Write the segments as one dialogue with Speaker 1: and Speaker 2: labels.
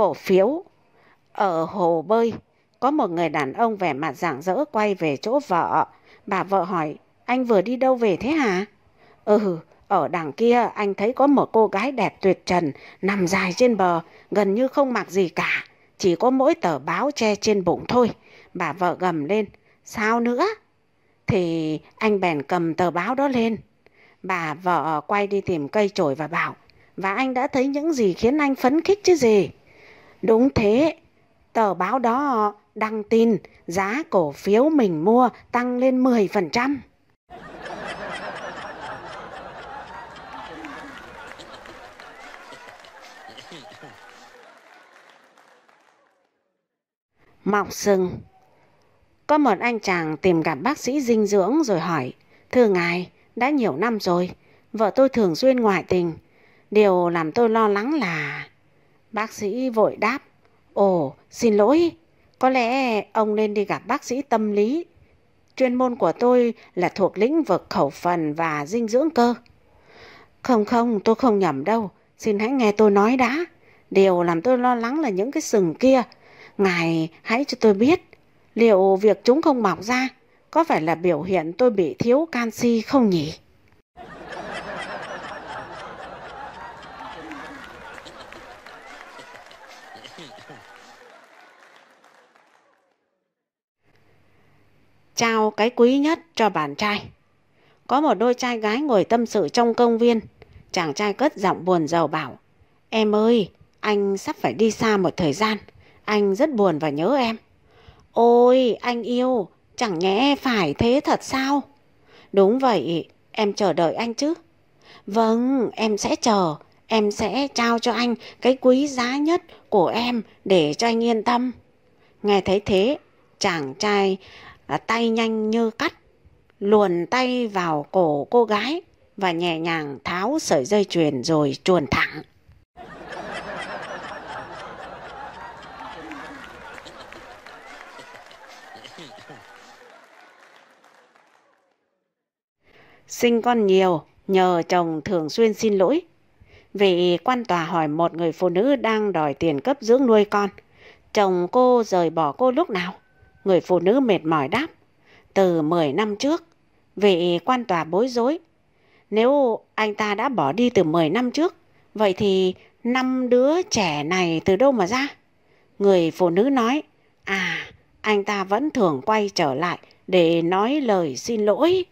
Speaker 1: cổ phiếu. Ở hồ bơi, có một người đàn ông vẻ mặt rạng rỡ quay về chỗ vợ. Bà vợ hỏi, anh vừa đi đâu về thế hả? Ừ, ở đằng kia anh thấy có một cô gái đẹp tuyệt trần nằm dài trên bờ, gần như không mặc gì cả. Chỉ có mỗi tờ báo che trên bụng thôi. Bà vợ gầm lên, sao nữa? Thì anh bèn cầm tờ báo đó lên. Bà vợ quay đi tìm cây chổi và bảo, và anh đã thấy những gì khiến anh phấn khích chứ gì? Đúng thế, tờ báo đó đăng tin giá cổ phiếu mình mua tăng lên 10%. Mọc sừng Có một anh chàng tìm gặp bác sĩ dinh dưỡng rồi hỏi Thưa ngài, đã nhiều năm rồi, vợ tôi thường xuyên ngoại tình Điều làm tôi lo lắng là Bác sĩ vội đáp. Ồ, xin lỗi, có lẽ ông nên đi gặp bác sĩ tâm lý. Chuyên môn của tôi là thuộc lĩnh vực khẩu phần và dinh dưỡng cơ. Không không, tôi không nhầm đâu. Xin hãy nghe tôi nói đã. Điều làm tôi lo lắng là những cái sừng kia. Ngài hãy cho tôi biết liệu việc chúng không mọc ra có phải là biểu hiện tôi bị thiếu canxi không nhỉ? trao cái quý nhất cho bạn trai. Có một đôi trai gái ngồi tâm sự trong công viên. Chàng trai cất giọng buồn rầu bảo. Em ơi, anh sắp phải đi xa một thời gian. Anh rất buồn và nhớ em. Ôi, anh yêu, chẳng nhẽ phải thế thật sao? Đúng vậy, em chờ đợi anh chứ. Vâng, em sẽ chờ. Em sẽ trao cho anh cái quý giá nhất của em để cho anh yên tâm. Nghe thấy thế, chàng trai Ờ, tay nhanh như cắt, luồn tay vào cổ cô gái và nhẹ nhàng tháo sợi dây chuyền rồi chuồn thẳng. Sinh con nhiều, nhờ chồng thường xuyên xin lỗi. Vị quan tòa hỏi một người phụ nữ đang đòi tiền cấp dưỡng nuôi con. Chồng cô rời bỏ cô lúc nào? Người phụ nữ mệt mỏi đáp. Từ 10 năm trước, vị quan tòa bối rối. Nếu anh ta đã bỏ đi từ 10 năm trước, vậy thì năm đứa trẻ này từ đâu mà ra? Người phụ nữ nói, à, anh ta vẫn thường quay trở lại để nói lời xin lỗi.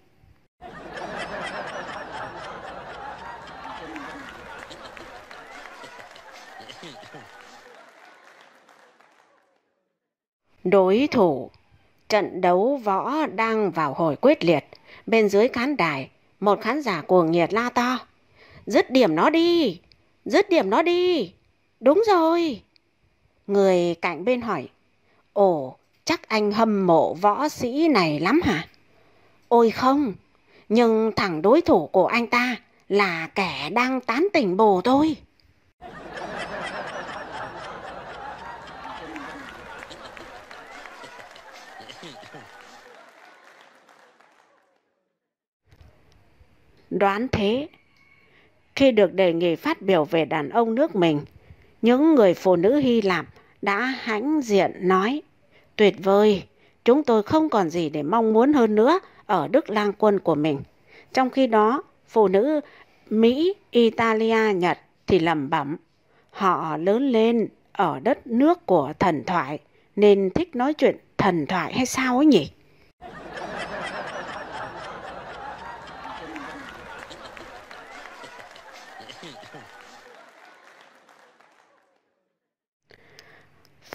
Speaker 1: Đối thủ Trận đấu võ đang vào hồi quyết liệt. Bên dưới khán đài, một khán giả cuồng nhiệt la to. Dứt điểm nó đi! Dứt điểm nó đi! Đúng rồi! Người cạnh bên hỏi. Ồ, chắc anh hâm mộ võ sĩ này lắm hả? Ôi không, nhưng thằng đối thủ của anh ta là kẻ đang tán tỉnh bồ tôi. đoán thế khi được đề nghị phát biểu về đàn ông nước mình những người phụ nữ hy lạp đã hãnh diện nói tuyệt vời chúng tôi không còn gì để mong muốn hơn nữa ở đức lang quân của mình trong khi đó phụ nữ mỹ italia nhật thì lẩm bẩm họ lớn lên ở đất nước của thần thoại nên thích nói chuyện thần thoại hay sao ấy nhỉ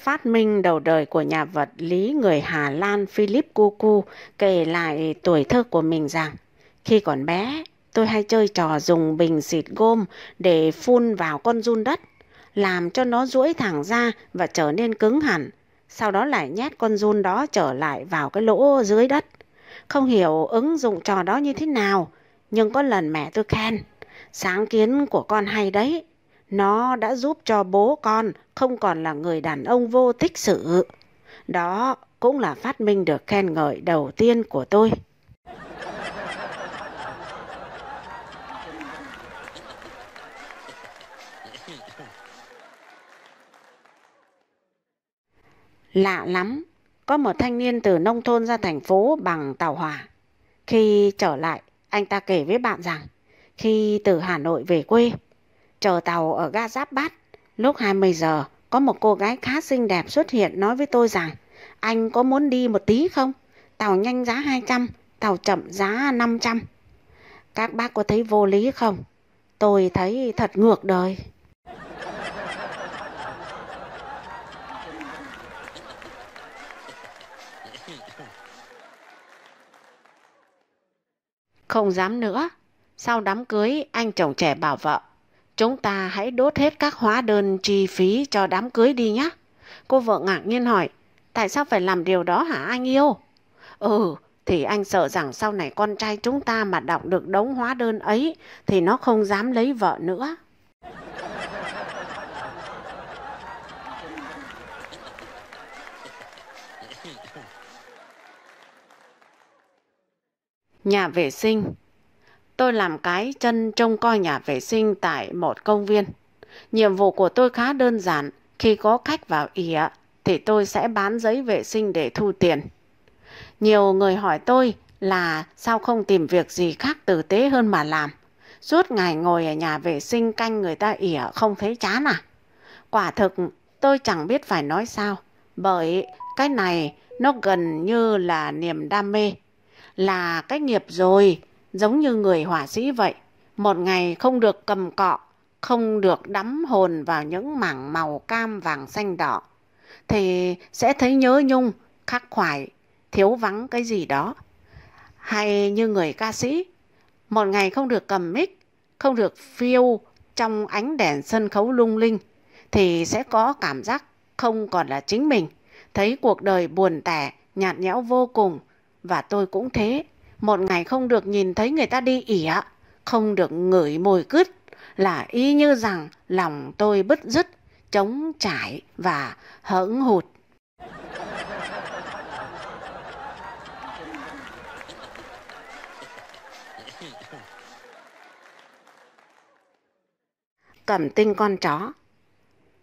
Speaker 1: phát minh đầu đời của nhà vật lý người Hà Lan Philip Cuckoo kể lại tuổi thơ của mình rằng Khi còn bé, tôi hay chơi trò dùng bình xịt gôm để phun vào con run đất, làm cho nó duỗi thẳng ra và trở nên cứng hẳn. Sau đó lại nhét con run đó trở lại vào cái lỗ dưới đất. Không hiểu ứng dụng trò đó như thế nào, nhưng có lần mẹ tôi khen. Sáng kiến của con hay đấy, nó đã giúp cho bố con không còn là người đàn ông vô tích sự. Đó cũng là phát minh được khen ngợi đầu tiên của tôi. Lạ lắm, có một thanh niên từ nông thôn ra thành phố bằng tàu hỏa. Khi trở lại, anh ta kể với bạn rằng, khi từ Hà Nội về quê, chờ tàu ở ga Giáp Bát. Lúc 20 giờ, có một cô gái khá xinh đẹp xuất hiện nói với tôi rằng anh có muốn đi một tí không? Tàu nhanh giá 200, tàu chậm giá 500. Các bác có thấy vô lý không? Tôi thấy thật ngược đời. Không dám nữa. Sau đám cưới, anh chồng trẻ bảo vợ Chúng ta hãy đốt hết các hóa đơn chi phí cho đám cưới đi nhé. Cô vợ ngạc nhiên hỏi, tại sao phải làm điều đó hả anh yêu? Ừ, thì anh sợ rằng sau này con trai chúng ta mà đọc được đống hóa đơn ấy thì nó không dám lấy vợ nữa. Nhà vệ sinh tôi làm cái chân trông coi nhà vệ sinh tại một công viên. Nhiệm vụ của tôi khá đơn giản, khi có khách vào ỉa thì tôi sẽ bán giấy vệ sinh để thu tiền. Nhiều người hỏi tôi là sao không tìm việc gì khác tử tế hơn mà làm. Suốt ngày ngồi ở nhà vệ sinh canh người ta ỉa không thấy chán à? Quả thực tôi chẳng biết phải nói sao, bởi cái này nó gần như là niềm đam mê, là cái nghiệp rồi giống như người hỏa sĩ vậy. Một ngày không được cầm cọ, không được đắm hồn vào những mảng màu cam vàng xanh đỏ, thì sẽ thấy nhớ nhung, khắc khoải, thiếu vắng cái gì đó. Hay như người ca sĩ, một ngày không được cầm mic, không được phiêu trong ánh đèn sân khấu lung linh, thì sẽ có cảm giác không còn là chính mình, thấy cuộc đời buồn tẻ, nhạt nhẽo vô cùng, và tôi cũng thế một ngày không được nhìn thấy người ta đi ỉa, không được ngửi mùi cứt, là y như rằng lòng tôi bứt rứt, chống trải và hững hụt. Cẩm tinh con chó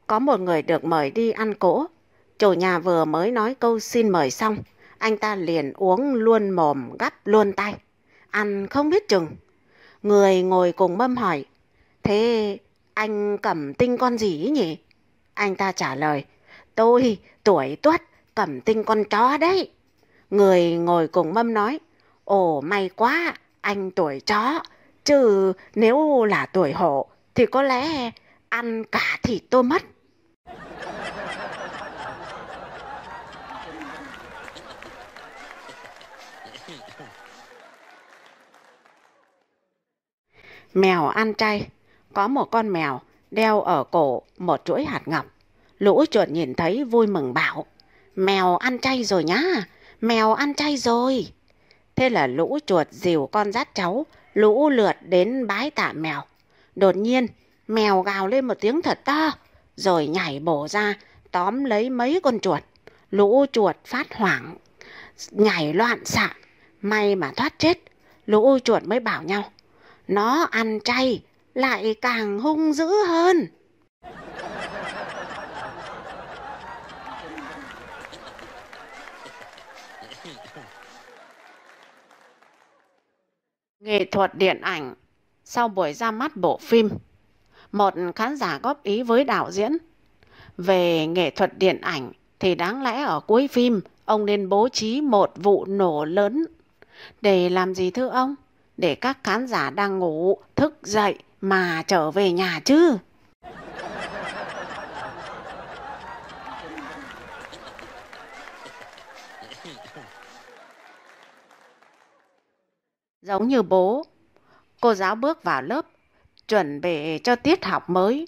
Speaker 1: Có một người được mời đi ăn cỗ Chủ nhà vừa mới nói câu xin mời xong anh ta liền uống luôn mồm gắp luôn tay. Ăn không biết chừng. Người ngồi cùng mâm hỏi, thế anh cẩm tinh con gì nhỉ? Anh ta trả lời, tôi tuổi tuất cẩm tinh con chó đấy. Người ngồi cùng mâm nói, ồ may quá, anh tuổi chó, chứ nếu là tuổi hổ thì có lẽ ăn cả thịt tôi mất. Mèo ăn chay. Có một con mèo đeo ở cổ một chuỗi hạt ngọc. Lũ chuột nhìn thấy vui mừng bảo. Mèo ăn chay rồi nhá. Mèo ăn chay rồi. Thế là lũ chuột dìu con dắt cháu. Lũ lượt đến bái tạ mèo. Đột nhiên mèo gào lên một tiếng thật to. Rồi nhảy bổ ra tóm lấy mấy con chuột. Lũ chuột phát hoảng. Nhảy loạn xạ. May mà thoát chết. Lũ chuột mới bảo nhau nó ăn chay lại càng hung dữ hơn nghệ thuật điện ảnh sau buổi ra mắt bộ phim một khán giả góp ý với đạo diễn về nghệ thuật điện ảnh thì đáng lẽ ở cuối phim ông nên bố trí một vụ nổ lớn để làm gì thưa ông để các khán giả đang ngủ thức dậy mà trở về nhà chứ. Giống như bố, cô giáo bước vào lớp, chuẩn bị cho tiết học mới.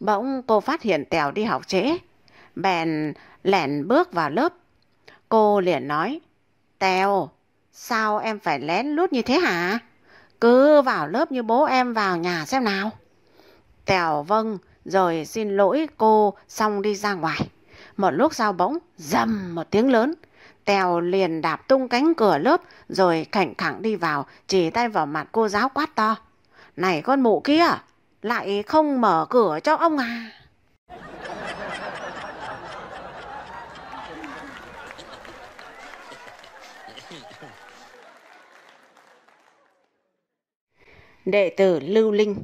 Speaker 1: Bỗng cô phát hiện Tèo đi học trễ, bèn lẻn bước vào lớp. Cô liền nói, Tèo, Sao em phải lén lút như thế hả? Cứ vào lớp như bố em vào nhà xem nào. Tèo vâng, rồi xin lỗi cô xong đi ra ngoài. Một lúc sau bỗng, dầm một tiếng lớn. Tèo liền đạp tung cánh cửa lớp rồi khảnh khẳng đi vào, chỉ tay vào mặt cô giáo quát to. Này con mụ kia, lại không mở cửa cho ông à? Đệ tử Lưu Linh,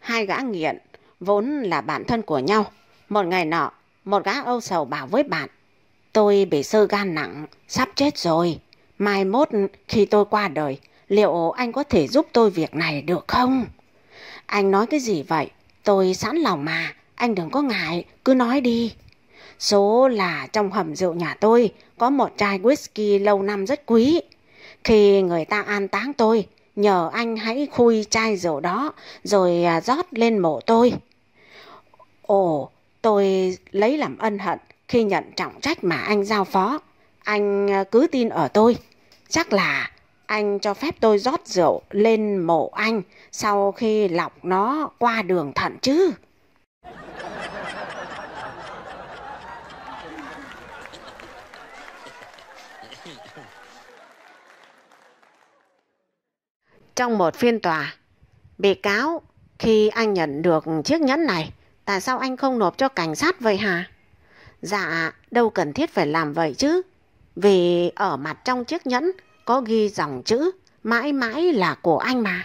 Speaker 1: hai gã nghiện, vốn là bạn thân của nhau. Một ngày nọ, một gã âu sầu bảo với bạn, tôi bị sơ gan nặng, sắp chết rồi. Mai mốt khi tôi qua đời, liệu anh có thể giúp tôi việc này được không? Anh nói cái gì vậy? Tôi sẵn lòng mà, anh đừng có ngại, cứ nói đi. Số là trong hầm rượu nhà tôi có một chai whisky lâu năm rất quý. Khi người ta an táng tôi, nhờ anh hãy khui chai rượu đó rồi à, rót lên mộ tôi. Ồ, tôi lấy làm ân hận khi nhận trọng trách mà anh giao phó. Anh à, cứ tin ở tôi. Chắc là anh cho phép tôi rót rượu lên mộ anh sau khi lọc nó qua đường thận chứ. Trong một phiên tòa, bị cáo khi anh nhận được chiếc nhẫn này, tại sao anh không nộp cho cảnh sát vậy hả? Dạ, đâu cần thiết phải làm vậy chứ. Vì ở mặt trong chiếc nhẫn có ghi dòng chữ mãi mãi là của anh mà.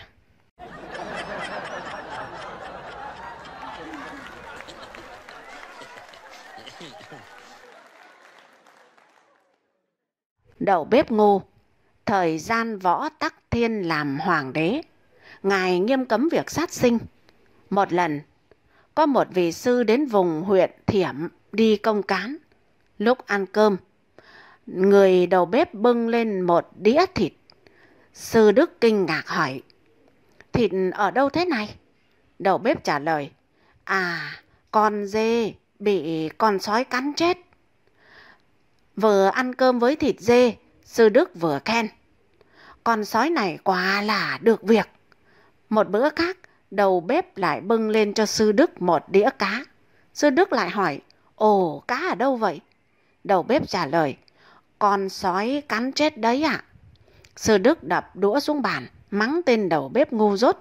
Speaker 1: đầu bếp ngô thời gian võ tắc thiên làm hoàng đế ngài nghiêm cấm việc sát sinh một lần có một vị sư đến vùng huyện thiểm đi công cán lúc ăn cơm người đầu bếp bưng lên một đĩa thịt sư đức kinh ngạc hỏi thịt ở đâu thế này đầu bếp trả lời à con dê bị con sói cắn chết vừa ăn cơm với thịt dê sư đức vừa khen con sói này quá là được việc. Một bữa khác, đầu bếp lại bưng lên cho sư Đức một đĩa cá. Sư Đức lại hỏi, ồ, cá ở đâu vậy? Đầu bếp trả lời, con sói cắn chết đấy ạ. Sư Đức đập đũa xuống bàn, mắng tên đầu bếp ngu dốt.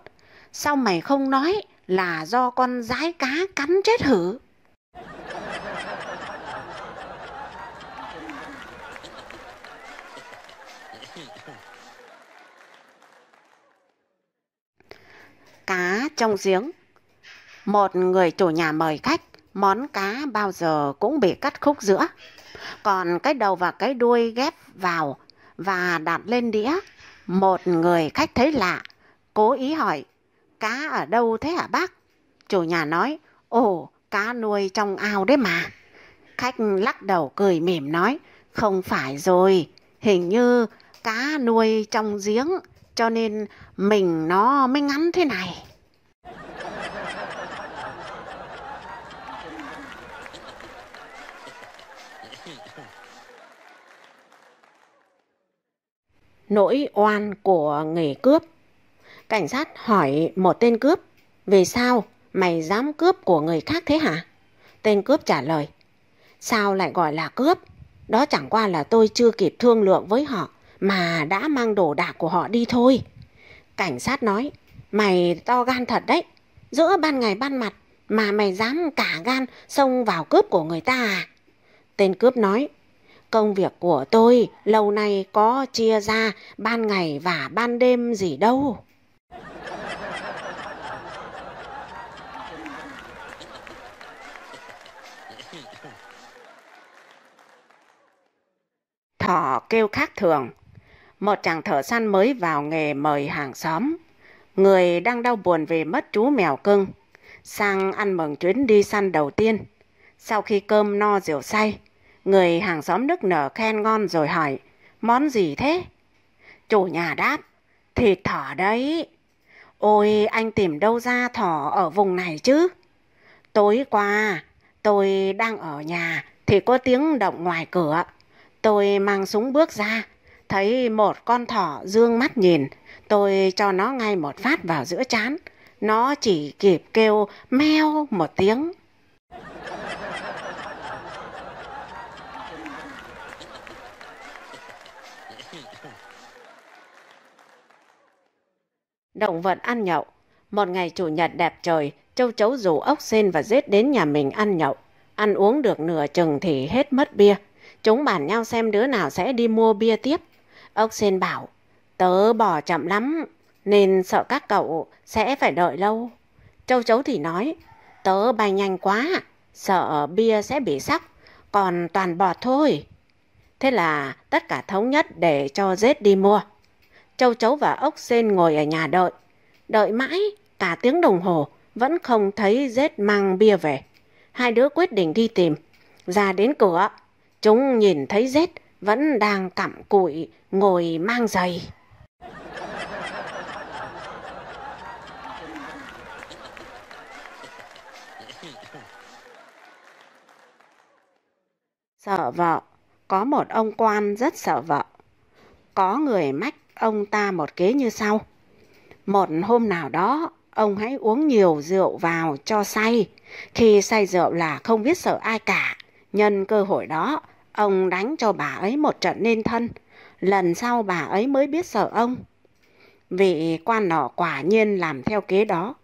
Speaker 1: Sao mày không nói là do con rái cá cắn chết hử? cá trong giếng. Một người chủ nhà mời khách, món cá bao giờ cũng bị cắt khúc giữa. Còn cái đầu và cái đuôi ghép vào và đặt lên đĩa. Một người khách thấy lạ, cố ý hỏi, cá ở đâu thế hả bác? Chủ nhà nói, ồ, cá nuôi trong ao đấy mà. Khách lắc đầu cười mỉm nói, không phải rồi, hình như cá nuôi trong giếng cho nên mình nó mới ngắn thế này nỗi oan của nghề cướp. Cảnh sát hỏi một tên cướp, vì sao mày dám cướp của người khác thế hả? Tên cướp trả lời, sao lại gọi là cướp? Đó chẳng qua là tôi chưa kịp thương lượng với họ mà đã mang đồ đạc của họ đi thôi. Cảnh sát nói, mày to gan thật đấy, giữa ban ngày ban mặt mà mày dám cả gan xông vào cướp của người ta à? Tên cướp nói, công việc của tôi lâu nay có chia ra ban ngày và ban đêm gì đâu. Thỏ kêu khác thường, một chàng thợ săn mới vào nghề mời hàng xóm. Người đang đau buồn vì mất chú mèo cưng, sang ăn mừng chuyến đi săn đầu tiên. Sau khi cơm no rượu say, người hàng xóm nức nở khen ngon rồi hỏi, món gì thế? Chủ nhà đáp, thịt thỏ đấy. Ôi, anh tìm đâu ra thỏ ở vùng này chứ? Tối qua, tôi đang ở nhà thì có tiếng động ngoài cửa. Tôi mang súng bước ra Thấy một con thỏ dương mắt nhìn, tôi cho nó ngay một phát vào giữa chán. Nó chỉ kịp kêu meo một tiếng. Động vật ăn nhậu Một ngày chủ nhật đẹp trời, châu chấu rủ ốc sen và rết đến nhà mình ăn nhậu. Ăn uống được nửa chừng thì hết mất bia. Chúng bàn nhau xem đứa nào sẽ đi mua bia tiếp. Ốc sen bảo, tớ bỏ chậm lắm, nên sợ các cậu sẽ phải đợi lâu. Châu chấu thì nói, tớ bay nhanh quá, sợ bia sẽ bị sóc, còn toàn bỏ thôi. Thế là tất cả thống nhất để cho dết đi mua. Châu chấu và ốc sen ngồi ở nhà đợi. Đợi mãi, cả tiếng đồng hồ, vẫn không thấy dết mang bia về. Hai đứa quyết định đi tìm. Ra đến cửa, chúng nhìn thấy dết, vẫn đang cặm cụi ngồi mang giày. sợ vợ, có một ông quan rất sợ vợ. Có người mách ông ta một kế như sau. Một hôm nào đó, ông hãy uống nhiều rượu vào cho say. Khi say rượu là không biết sợ ai cả. Nhân cơ hội đó, Ông đánh cho bà ấy một trận nên thân, lần sau bà ấy mới biết sợ ông. Vị quan nọ quả nhiên làm theo kế đó.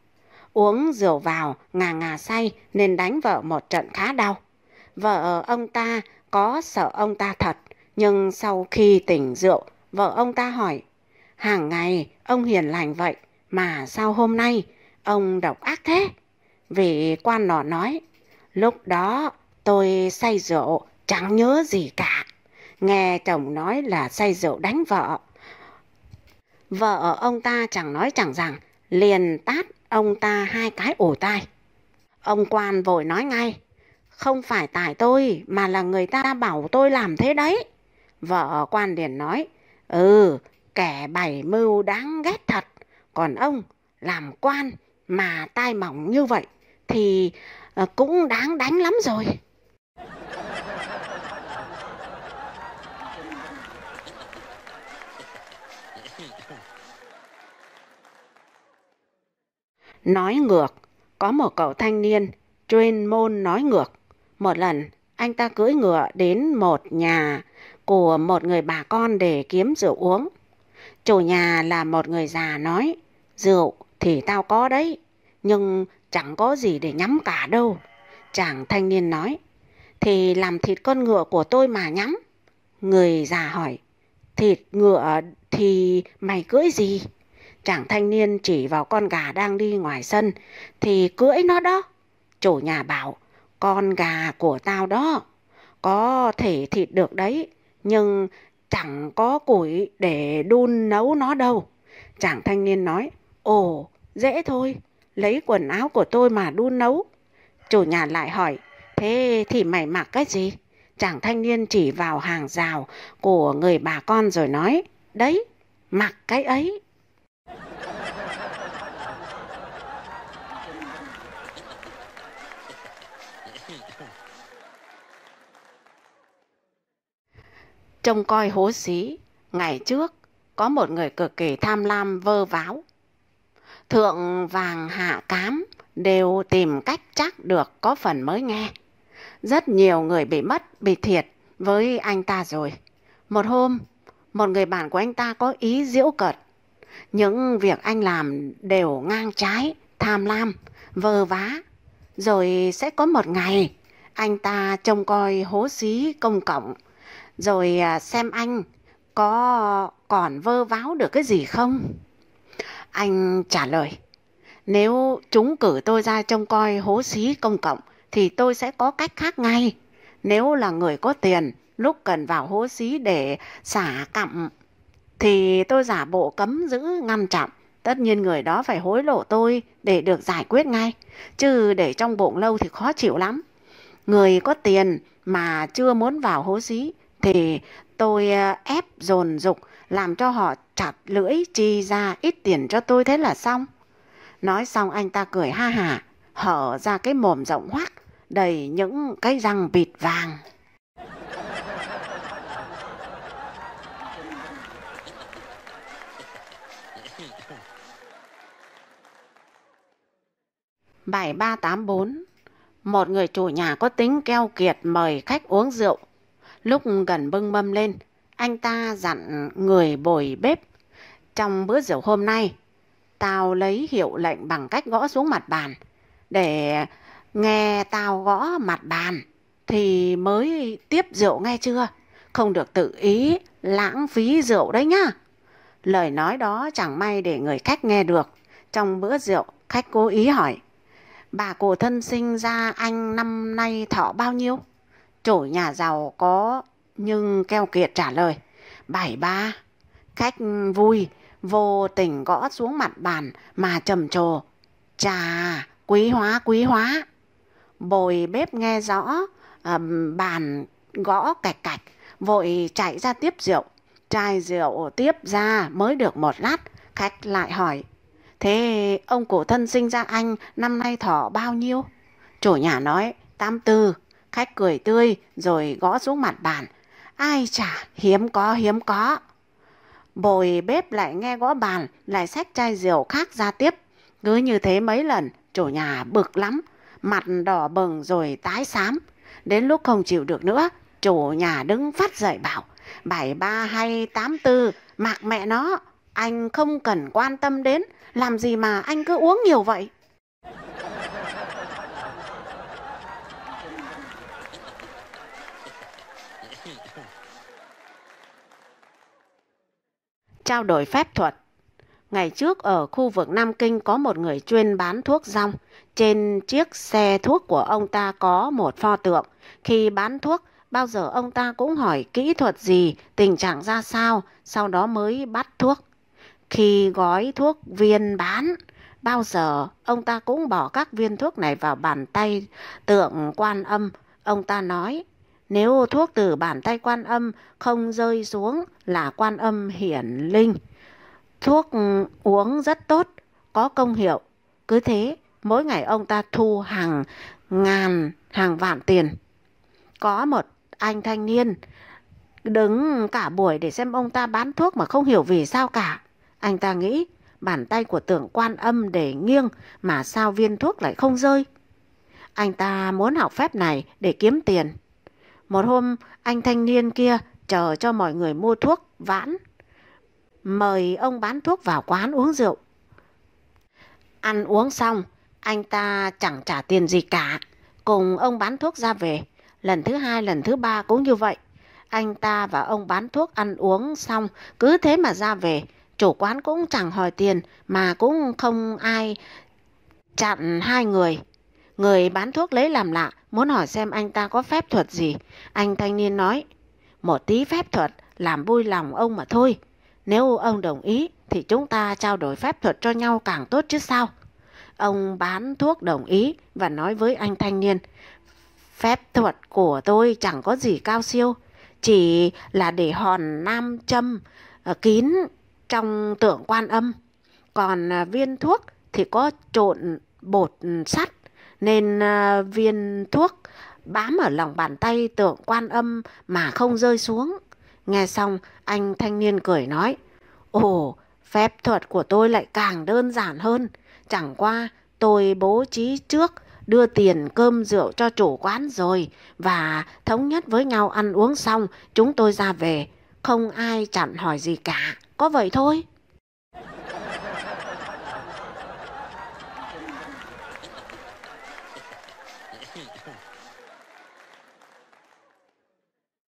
Speaker 1: Uống rượu vào, ngà ngà say nên đánh vợ một trận khá đau. Vợ ông ta có sợ ông ta thật, nhưng sau khi tỉnh rượu, vợ ông ta hỏi, hàng ngày ông hiền lành vậy, mà sao hôm nay ông độc ác thế? Vị quan nọ nói, lúc đó tôi say rượu chẳng nhớ gì cả. Nghe chồng nói là say rượu đánh vợ. Vợ ông ta chẳng nói chẳng rằng, liền tát ông ta hai cái ổ tai. Ông quan vội nói ngay, không phải tại tôi mà là người ta bảo tôi làm thế đấy. Vợ quan liền nói, ừ, kẻ bày mưu đáng ghét thật, còn ông làm quan mà tai mỏng như vậy thì ờ, cũng đáng đánh lắm rồi. Nói ngược, có một cậu thanh niên chuyên môn nói ngược. Một lần, anh ta cưỡi ngựa đến một nhà của một người bà con để kiếm rượu uống. Chủ nhà là một người già nói, rượu thì tao có đấy, nhưng chẳng có gì để nhắm cả đâu. Chàng thanh niên nói, thì làm thịt con ngựa của tôi mà nhắm. Người già hỏi, thịt ngựa thì mày cưỡi gì? Chàng thanh niên chỉ vào con gà đang đi ngoài sân, thì cưỡi nó đó. Chủ nhà bảo, con gà của tao đó, có thể thịt được đấy, nhưng chẳng có củi để đun nấu nó đâu. Chàng thanh niên nói, ồ, dễ thôi, lấy quần áo của tôi mà đun nấu. Chủ nhà lại hỏi, thế thì mày mặc cái gì? Chàng thanh niên chỉ vào hàng rào của người bà con rồi nói, đấy, mặc cái ấy. trông coi hố xí, ngày trước có một người cực kỳ tham lam vơ váo. Thượng vàng hạ cám đều tìm cách chắc được có phần mới nghe. Rất nhiều người bị mất, bị thiệt với anh ta rồi. Một hôm, một người bạn của anh ta có ý diễu cợt. Những việc anh làm đều ngang trái, tham lam, vơ vá. Rồi sẽ có một ngày, anh ta trông coi hố xí công cộng rồi à, xem anh có còn vơ váo được cái gì không? Anh trả lời, nếu chúng cử tôi ra trông coi hố xí công cộng thì tôi sẽ có cách khác ngay. Nếu là người có tiền, lúc cần vào hố xí để xả cặm thì tôi giả bộ cấm giữ ngăn chặn. Tất nhiên người đó phải hối lộ tôi để được giải quyết ngay, chứ để trong bụng lâu thì khó chịu lắm. Người có tiền mà chưa muốn vào hố xí thì tôi ờ, ép dồn dục làm cho họ chặt lưỡi chi ra ít tiền cho tôi thế là xong. Nói xong anh ta cười ha hả, hở ra cái mồm rộng hoác, đầy những cái răng bịt vàng. bài ba tám bốn Một người chủ nhà có tính keo kiệt mời khách uống rượu Lúc gần bưng mâm lên, anh ta dặn người bồi bếp. Trong bữa rượu hôm nay, tao lấy hiệu lệnh bằng cách gõ xuống mặt bàn. Để nghe tao gõ mặt bàn thì mới tiếp rượu nghe chưa? Không được tự ý lãng phí rượu đấy nhá. Lời nói đó chẳng may để người khách nghe được. Trong bữa rượu, khách cố ý hỏi. Bà cổ thân sinh ra anh năm nay thọ bao nhiêu? Chủ nhà giàu có nhưng keo kiệt trả lời. Bảy ba. Khách vui, vô tình gõ xuống mặt bàn mà trầm trồ. Chà, quý hóa, quý hóa. Bồi bếp nghe rõ, um, bàn gõ cạch cạch, vội chạy ra tiếp rượu. Chai rượu tiếp ra mới được một lát, khách lại hỏi. Thế ông cổ thân sinh ra anh năm nay thọ bao nhiêu? Chủ nhà nói, tám tư. Khách cười tươi rồi gõ xuống mặt bàn. Ai chả, hiếm có, hiếm có. Bồi bếp lại nghe gõ bàn, lại xách chai rượu khác ra tiếp. Cứ như thế mấy lần, chủ nhà bực lắm, mặt đỏ bừng rồi tái xám. Đến lúc không chịu được nữa, chủ nhà đứng phát dậy bảo, bảy ba hay tám tư, mạc mẹ nó, anh không cần quan tâm đến, làm gì mà anh cứ uống nhiều vậy? trao đổi phép thuật. Ngày trước ở khu vực Nam Kinh có một người chuyên bán thuốc rong. Trên chiếc xe thuốc của ông ta có một pho tượng. Khi bán thuốc, bao giờ ông ta cũng hỏi kỹ thuật gì, tình trạng ra sao, sau đó mới bắt thuốc. Khi gói thuốc viên bán, bao giờ ông ta cũng bỏ các viên thuốc này vào bàn tay tượng quan âm. Ông ta nói, nếu thuốc từ bàn tay quan âm không rơi xuống là quan âm hiển linh. Thuốc ừ, uống rất tốt, có công hiệu. Cứ thế, mỗi ngày ông ta thu hàng ngàn, hàng vạn tiền. Có một anh thanh niên đứng cả buổi để xem ông ta bán thuốc mà không hiểu vì sao cả. Anh ta nghĩ bàn tay của tượng quan âm để nghiêng mà sao viên thuốc lại không rơi. Anh ta muốn học phép này để kiếm tiền. Một hôm, anh thanh niên kia chờ cho mọi người mua thuốc vãn. Mời ông bán thuốc vào quán uống rượu. Ăn uống xong, anh ta chẳng trả tiền gì cả. Cùng ông bán thuốc ra về. Lần thứ hai, lần thứ ba cũng như vậy. Anh ta và ông bán thuốc ăn uống xong, cứ thế mà ra về. Chủ quán cũng chẳng hỏi tiền mà cũng không ai chặn hai người. Người bán thuốc lấy làm lạ, muốn hỏi xem anh ta có phép thuật gì. Anh thanh niên nói, một tí phép thuật làm vui lòng ông mà thôi. Nếu ông đồng ý thì chúng ta trao đổi phép thuật cho nhau càng tốt chứ sao. Ông bán thuốc đồng ý và nói với anh thanh niên, phép thuật của tôi chẳng có gì cao siêu, chỉ là để hòn nam châm ờ, kín trong tượng quan âm. Còn ờ, viên thuốc thì có trộn bột sắt nên à, viên thuốc bám ở lòng bàn tay tượng quan âm mà không rơi xuống. Nghe xong, anh thanh niên cười nói, Ồ, phép thuật của tôi lại càng đơn giản hơn. Chẳng qua tôi bố trí trước đưa tiền cơm rượu cho chủ quán rồi và thống nhất với nhau ăn uống xong chúng tôi ra về. Không ai chặn hỏi gì cả, có vậy thôi.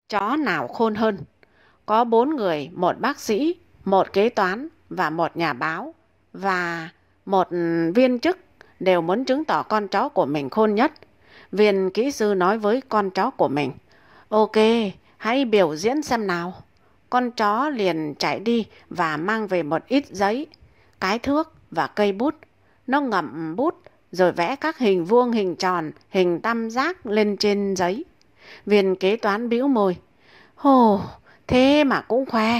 Speaker 1: Chó nào khôn hơn? Có bốn người, một bác sĩ, một kế toán và một nhà báo và một viên chức đều muốn chứng tỏ con chó của mình khôn nhất. Viên kỹ sư nói với con chó của mình, Ok, hãy biểu diễn xem nào. Con chó liền chạy đi và mang về một ít giấy, cái thước và cây bút. Nó ngậm bút rồi vẽ các hình vuông, hình tròn, hình tam giác lên trên giấy. Viên kế toán bĩu môi. Hồ, thế mà cũng khoe.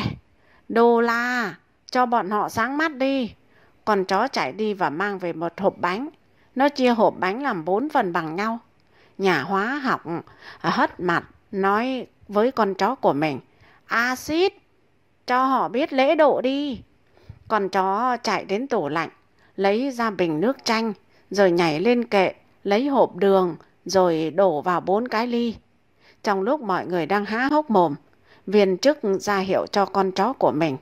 Speaker 1: Đô la, cho bọn họ sáng mắt đi. con chó chạy đi và mang về một hộp bánh. Nó chia hộp bánh làm bốn phần bằng nhau. Nhà hóa học à, hất mặt nói với con chó của mình. Acid, cho họ biết lễ độ đi. Con chó chạy đến tủ lạnh, lấy ra bình nước chanh, rồi nhảy lên kệ, lấy hộp đường, rồi đổ vào bốn cái ly. Trong lúc mọi người đang há hốc mồm, viên chức ra hiệu cho con chó của mình.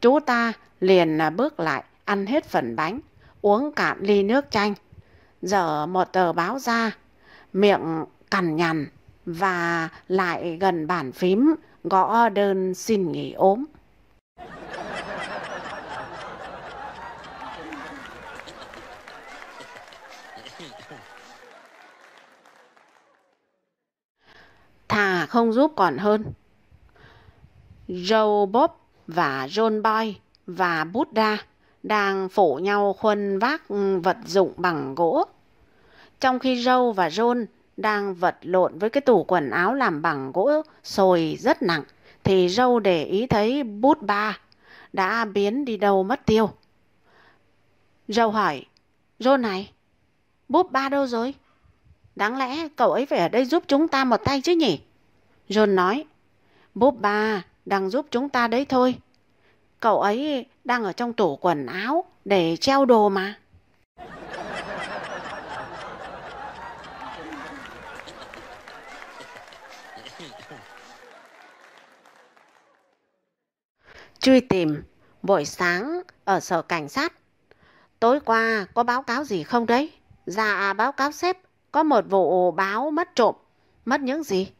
Speaker 1: Chú ta liền à, bước lại, ăn hết phần bánh, uống cạn ly nước chanh. Dở một tờ báo ra, miệng cằn nhằn và lại gần bàn phím gõ đơn xin nghỉ ốm. thà không giúp còn hơn. Joe Bob và John Boy và Buddha đang phủ nhau khuân vác vật dụng bằng gỗ. Trong khi Joe và John đang vật lộn với cái tủ quần áo làm bằng gỗ sồi rất nặng, thì Joe để ý thấy bút ba đã biến đi đâu mất tiêu. Joe hỏi, John này, bút ba đâu rồi? Đáng lẽ cậu ấy phải ở đây giúp chúng ta một tay chứ nhỉ? John nói, bố bà đang giúp chúng ta đấy thôi. Cậu ấy đang ở trong tủ quần áo để treo đồ mà. truy tìm buổi sáng ở sở cảnh sát. Tối qua có báo cáo gì không đấy? Dạ báo cáo sếp có một vụ báo mất trộm. Mất những gì?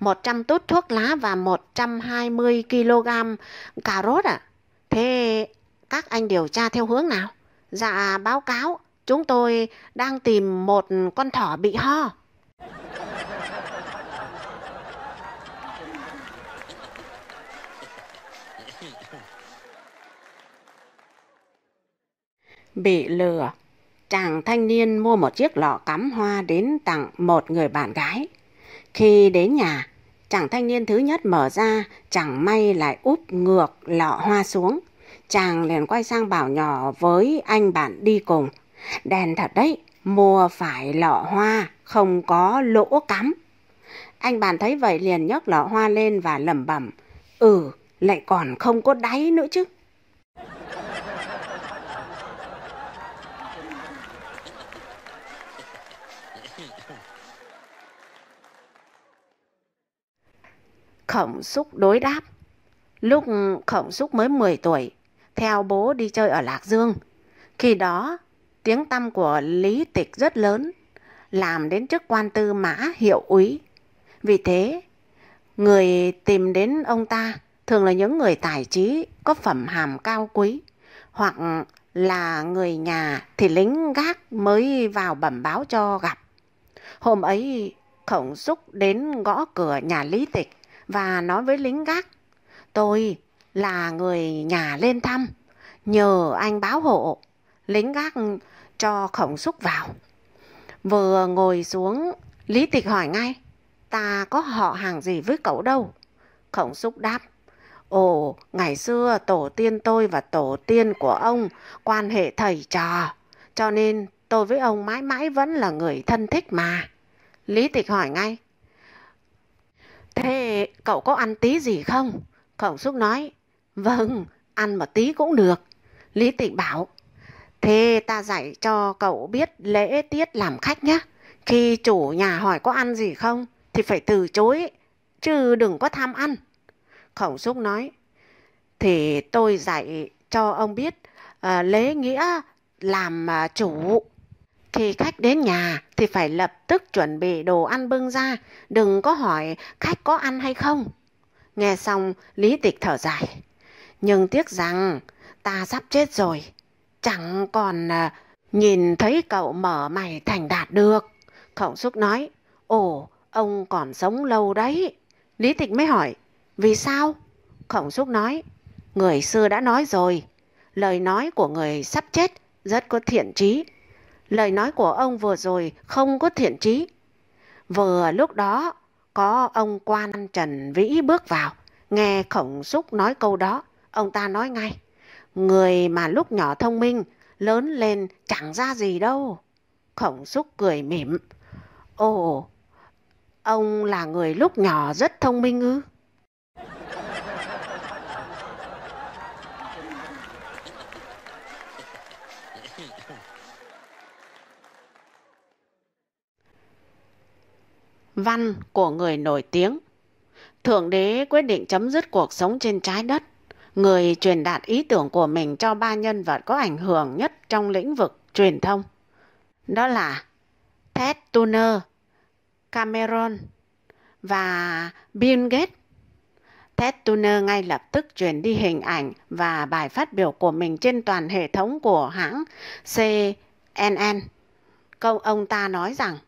Speaker 1: 100 tút thuốc lá và 120 kg cà rốt ạ, Thế các anh điều tra theo hướng nào? Dạ báo cáo, chúng tôi đang tìm một con thỏ bị ho. bị lừa chàng thanh niên mua một chiếc lọ cắm hoa đến tặng một người bạn gái. Khi đến nhà, chàng thanh niên thứ nhất mở ra, chẳng may lại úp ngược lọ hoa xuống. Chàng liền quay sang bảo nhỏ với anh bạn đi cùng. Đèn thật đấy, mua phải lọ hoa, không có lỗ cắm. Anh bạn thấy vậy liền nhấc lọ hoa lên và lẩm bẩm. Ừ, lại còn không có đáy nữa chứ. Khổng Xúc đối đáp. Lúc Khổng Xúc mới 10 tuổi, theo bố đi chơi ở Lạc Dương. Khi đó, tiếng tăm của Lý Tịch rất lớn, làm đến chức quan tư mã hiệu úy. Vì thế, người tìm đến ông ta thường là những người tài trí có phẩm hàm cao quý hoặc là người nhà thì lính gác mới vào bẩm báo cho gặp. Hôm ấy, Khổng Xúc đến gõ cửa nhà Lý Tịch và nói với lính gác. Tôi là người nhà lên thăm, nhờ anh báo hộ. Lính gác cho khổng xúc vào. Vừa ngồi xuống, Lý Tịch hỏi ngay, ta có họ hàng gì với cậu đâu? Khổng xúc đáp, ồ, ngày xưa tổ tiên tôi và tổ tiên của ông quan hệ thầy trò, cho nên tôi với ông mãi mãi vẫn là người thân thích mà. Lý Tịch hỏi ngay, thế cậu có ăn tí gì không? Khổng Xúc nói, vâng, ăn một tí cũng được. Lý Tịnh bảo, thế ta dạy cho cậu biết lễ tiết làm khách nhé. Khi chủ nhà hỏi có ăn gì không thì phải từ chối, chứ đừng có tham ăn. Khổng Xúc nói, thì tôi dạy cho ông biết uh, lễ nghĩa làm uh, chủ khi khách đến nhà thì phải lập tức chuẩn bị đồ ăn bưng ra, đừng có hỏi khách có ăn hay không. Nghe xong, Lý Tịch thở dài. Nhưng tiếc rằng ta sắp chết rồi, chẳng còn à, nhìn thấy cậu mở mày thành đạt được. Khổng xúc nói, ồ, ông còn sống lâu đấy. Lý Tịch mới hỏi, vì sao? Khổng xúc nói, người xưa đã nói rồi, lời nói của người sắp chết rất có thiện trí lời nói của ông vừa rồi không có thiện trí. Vừa lúc đó, có ông quan Trần Vĩ bước vào, nghe khổng xúc nói câu đó, ông ta nói ngay. Người mà lúc nhỏ thông minh, lớn lên chẳng ra gì đâu. Khổng xúc cười mỉm. Ồ, ông là người lúc nhỏ rất thông minh ư? văn của người nổi tiếng. Thượng đế quyết định chấm dứt cuộc sống trên trái đất. Người truyền đạt ý tưởng của mình cho ba nhân vật có ảnh hưởng nhất trong lĩnh vực truyền thông. Đó là Ted Turner, Cameron và Bill Gates. Ted Turner ngay lập tức truyền đi hình ảnh và bài phát biểu của mình trên toàn hệ thống của hãng CNN. Câu ông ta nói rằng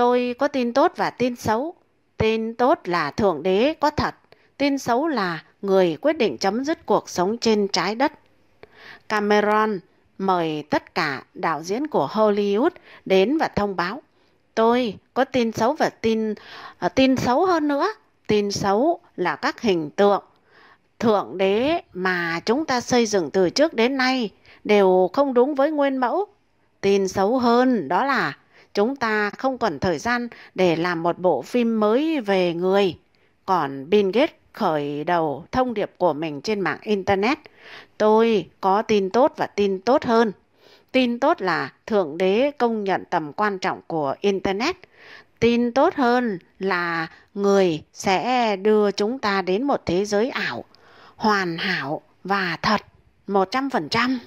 Speaker 1: Tôi có tin tốt và tin xấu. Tin tốt là Thượng Đế có thật, tin xấu là người quyết định chấm dứt cuộc sống trên trái đất. Cameron mời tất cả đạo diễn của Hollywood đến và thông báo. Tôi có tin xấu và tin uh, tin xấu hơn nữa. Tin xấu là các hình tượng thượng đế mà chúng ta xây dựng từ trước đến nay đều không đúng với nguyên mẫu. Tin xấu hơn đó là chúng ta không còn thời gian để làm một bộ phim mới về người. Còn Bill Gates khởi đầu thông điệp của mình trên mạng Internet. Tôi có tin tốt và tin tốt hơn. Tin tốt là Thượng Đế công nhận tầm quan trọng của Internet. Tin tốt hơn là người sẽ đưa chúng ta đến một thế giới ảo, hoàn hảo và thật, 100%.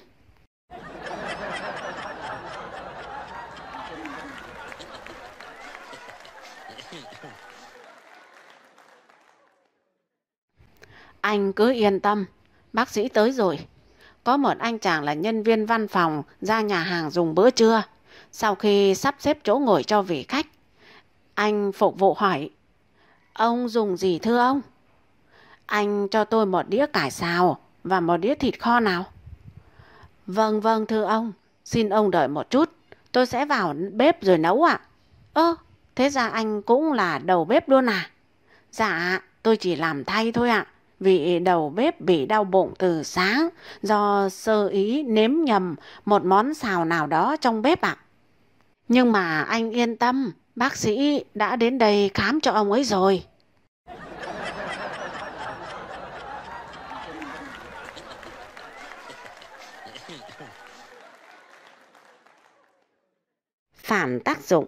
Speaker 1: Anh cứ yên tâm, bác sĩ tới rồi. Có một anh chàng là nhân viên văn phòng ra nhà hàng dùng bữa trưa, sau khi sắp xếp chỗ ngồi cho vị khách. Anh phục vụ hỏi, ông dùng gì thưa ông? Anh cho tôi một đĩa cải xào và một đĩa thịt kho nào. Vâng vâng thưa ông, xin ông đợi một chút, tôi sẽ vào bếp rồi nấu ạ. Ơ, thế ra anh cũng là đầu bếp luôn à? Dạ, tôi chỉ làm thay thôi ạ. À vị đầu bếp bị đau bụng từ sáng do sơ ý nếm nhầm một món xào nào đó trong bếp ạ. Nhưng mà anh yên tâm, bác sĩ đã đến đây khám cho ông ấy rồi. Phản tác dụng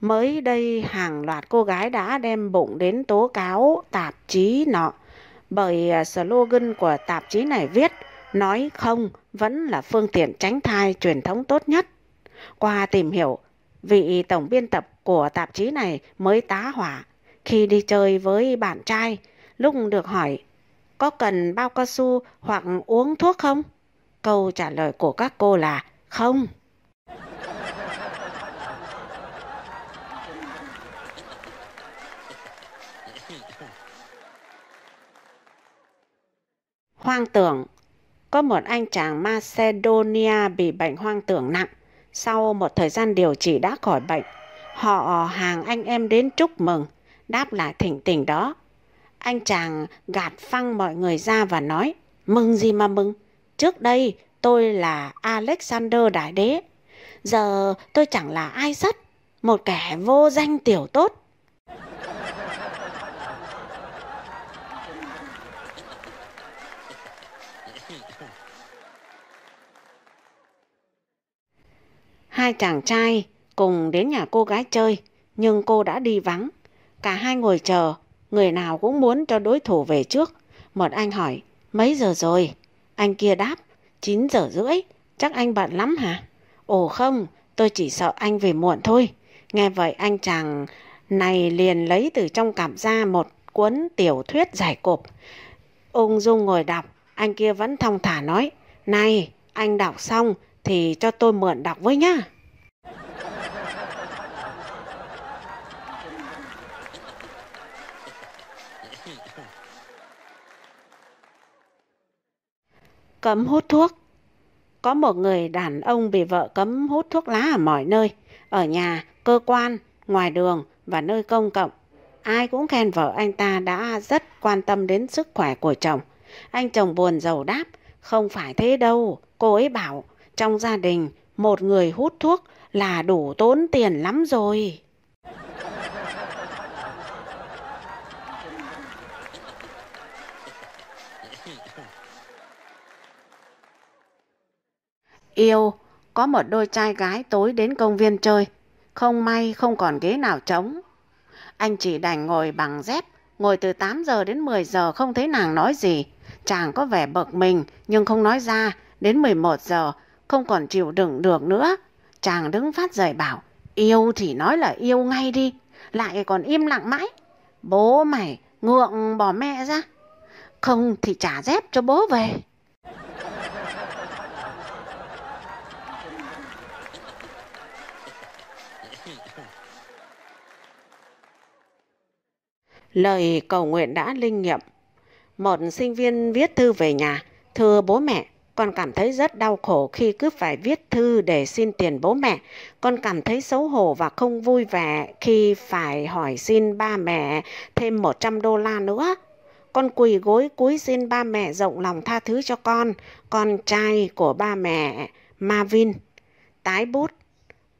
Speaker 1: Mới đây hàng loạt cô gái đã đem bụng đến tố cáo tạp chí nọ bởi à, slogan của tạp chí này viết nói không vẫn là phương tiện tránh thai truyền thống tốt nhất. Qua tìm hiểu, vị tổng biên tập của tạp chí này mới tá hỏa khi đi chơi với bạn trai, lúc được hỏi có cần bao cao su hoặc uống thuốc không? Câu trả lời của các cô là không. Hoang tưởng Có một anh chàng Macedonia bị bệnh hoang tưởng nặng. Sau một thời gian điều trị đã khỏi bệnh, họ hàng anh em đến chúc mừng, đáp lại thỉnh tình đó. Anh chàng gạt phăng mọi người ra và nói, mừng gì mà mừng, trước đây tôi là Alexander Đại Đế, giờ tôi chẳng là ai sắt, một kẻ vô danh tiểu tốt. Hai chàng trai cùng đến nhà cô gái chơi, nhưng cô đã đi vắng. Cả hai ngồi chờ, người nào cũng muốn cho đối thủ về trước. Một anh hỏi, mấy giờ rồi? Anh kia đáp, 9 giờ rưỡi, chắc anh bận lắm hả? Ồ không, tôi chỉ sợ anh về muộn thôi. Nghe vậy anh chàng này liền lấy từ trong cảm ra một cuốn tiểu thuyết giải cộp. Ung dung ngồi đọc, anh kia vẫn thong thả nói, này, anh đọc xong, thì cho tôi mượn đọc với nhá. Cấm hút thuốc Có một người đàn ông bị vợ cấm hút thuốc lá ở mọi nơi, ở nhà, cơ quan, ngoài đường và nơi công cộng. Ai cũng khen vợ anh ta đã rất quan tâm đến sức khỏe của chồng. Anh chồng buồn giàu đáp, không phải thế đâu, cô ấy bảo trong gia đình, một người hút thuốc là đủ tốn tiền lắm rồi. Yêu, có một đôi trai gái tối đến công viên chơi. Không may không còn ghế nào trống. Anh chỉ đành ngồi bằng dép, ngồi từ tám giờ đến mười giờ không thấy nàng nói gì. Chàng có vẻ bực mình nhưng không nói ra. Đến mười một giờ, không còn chịu đựng được nữa. Chàng đứng phát dậy bảo, yêu thì nói là yêu ngay đi, lại còn im lặng mãi. Bố mày ngượng bỏ mẹ ra, không thì trả dép cho bố về. Lời cầu nguyện đã linh nghiệm. Một sinh viên viết thư về nhà, thưa bố mẹ, con cảm thấy rất đau khổ khi cứ phải viết thư để xin tiền bố mẹ. Con cảm thấy xấu hổ và không vui vẻ khi phải hỏi xin ba mẹ thêm 100 đô la nữa. Con quỳ gối cúi xin ba mẹ rộng lòng tha thứ cho con, con trai của ba mẹ Marvin. Tái bút,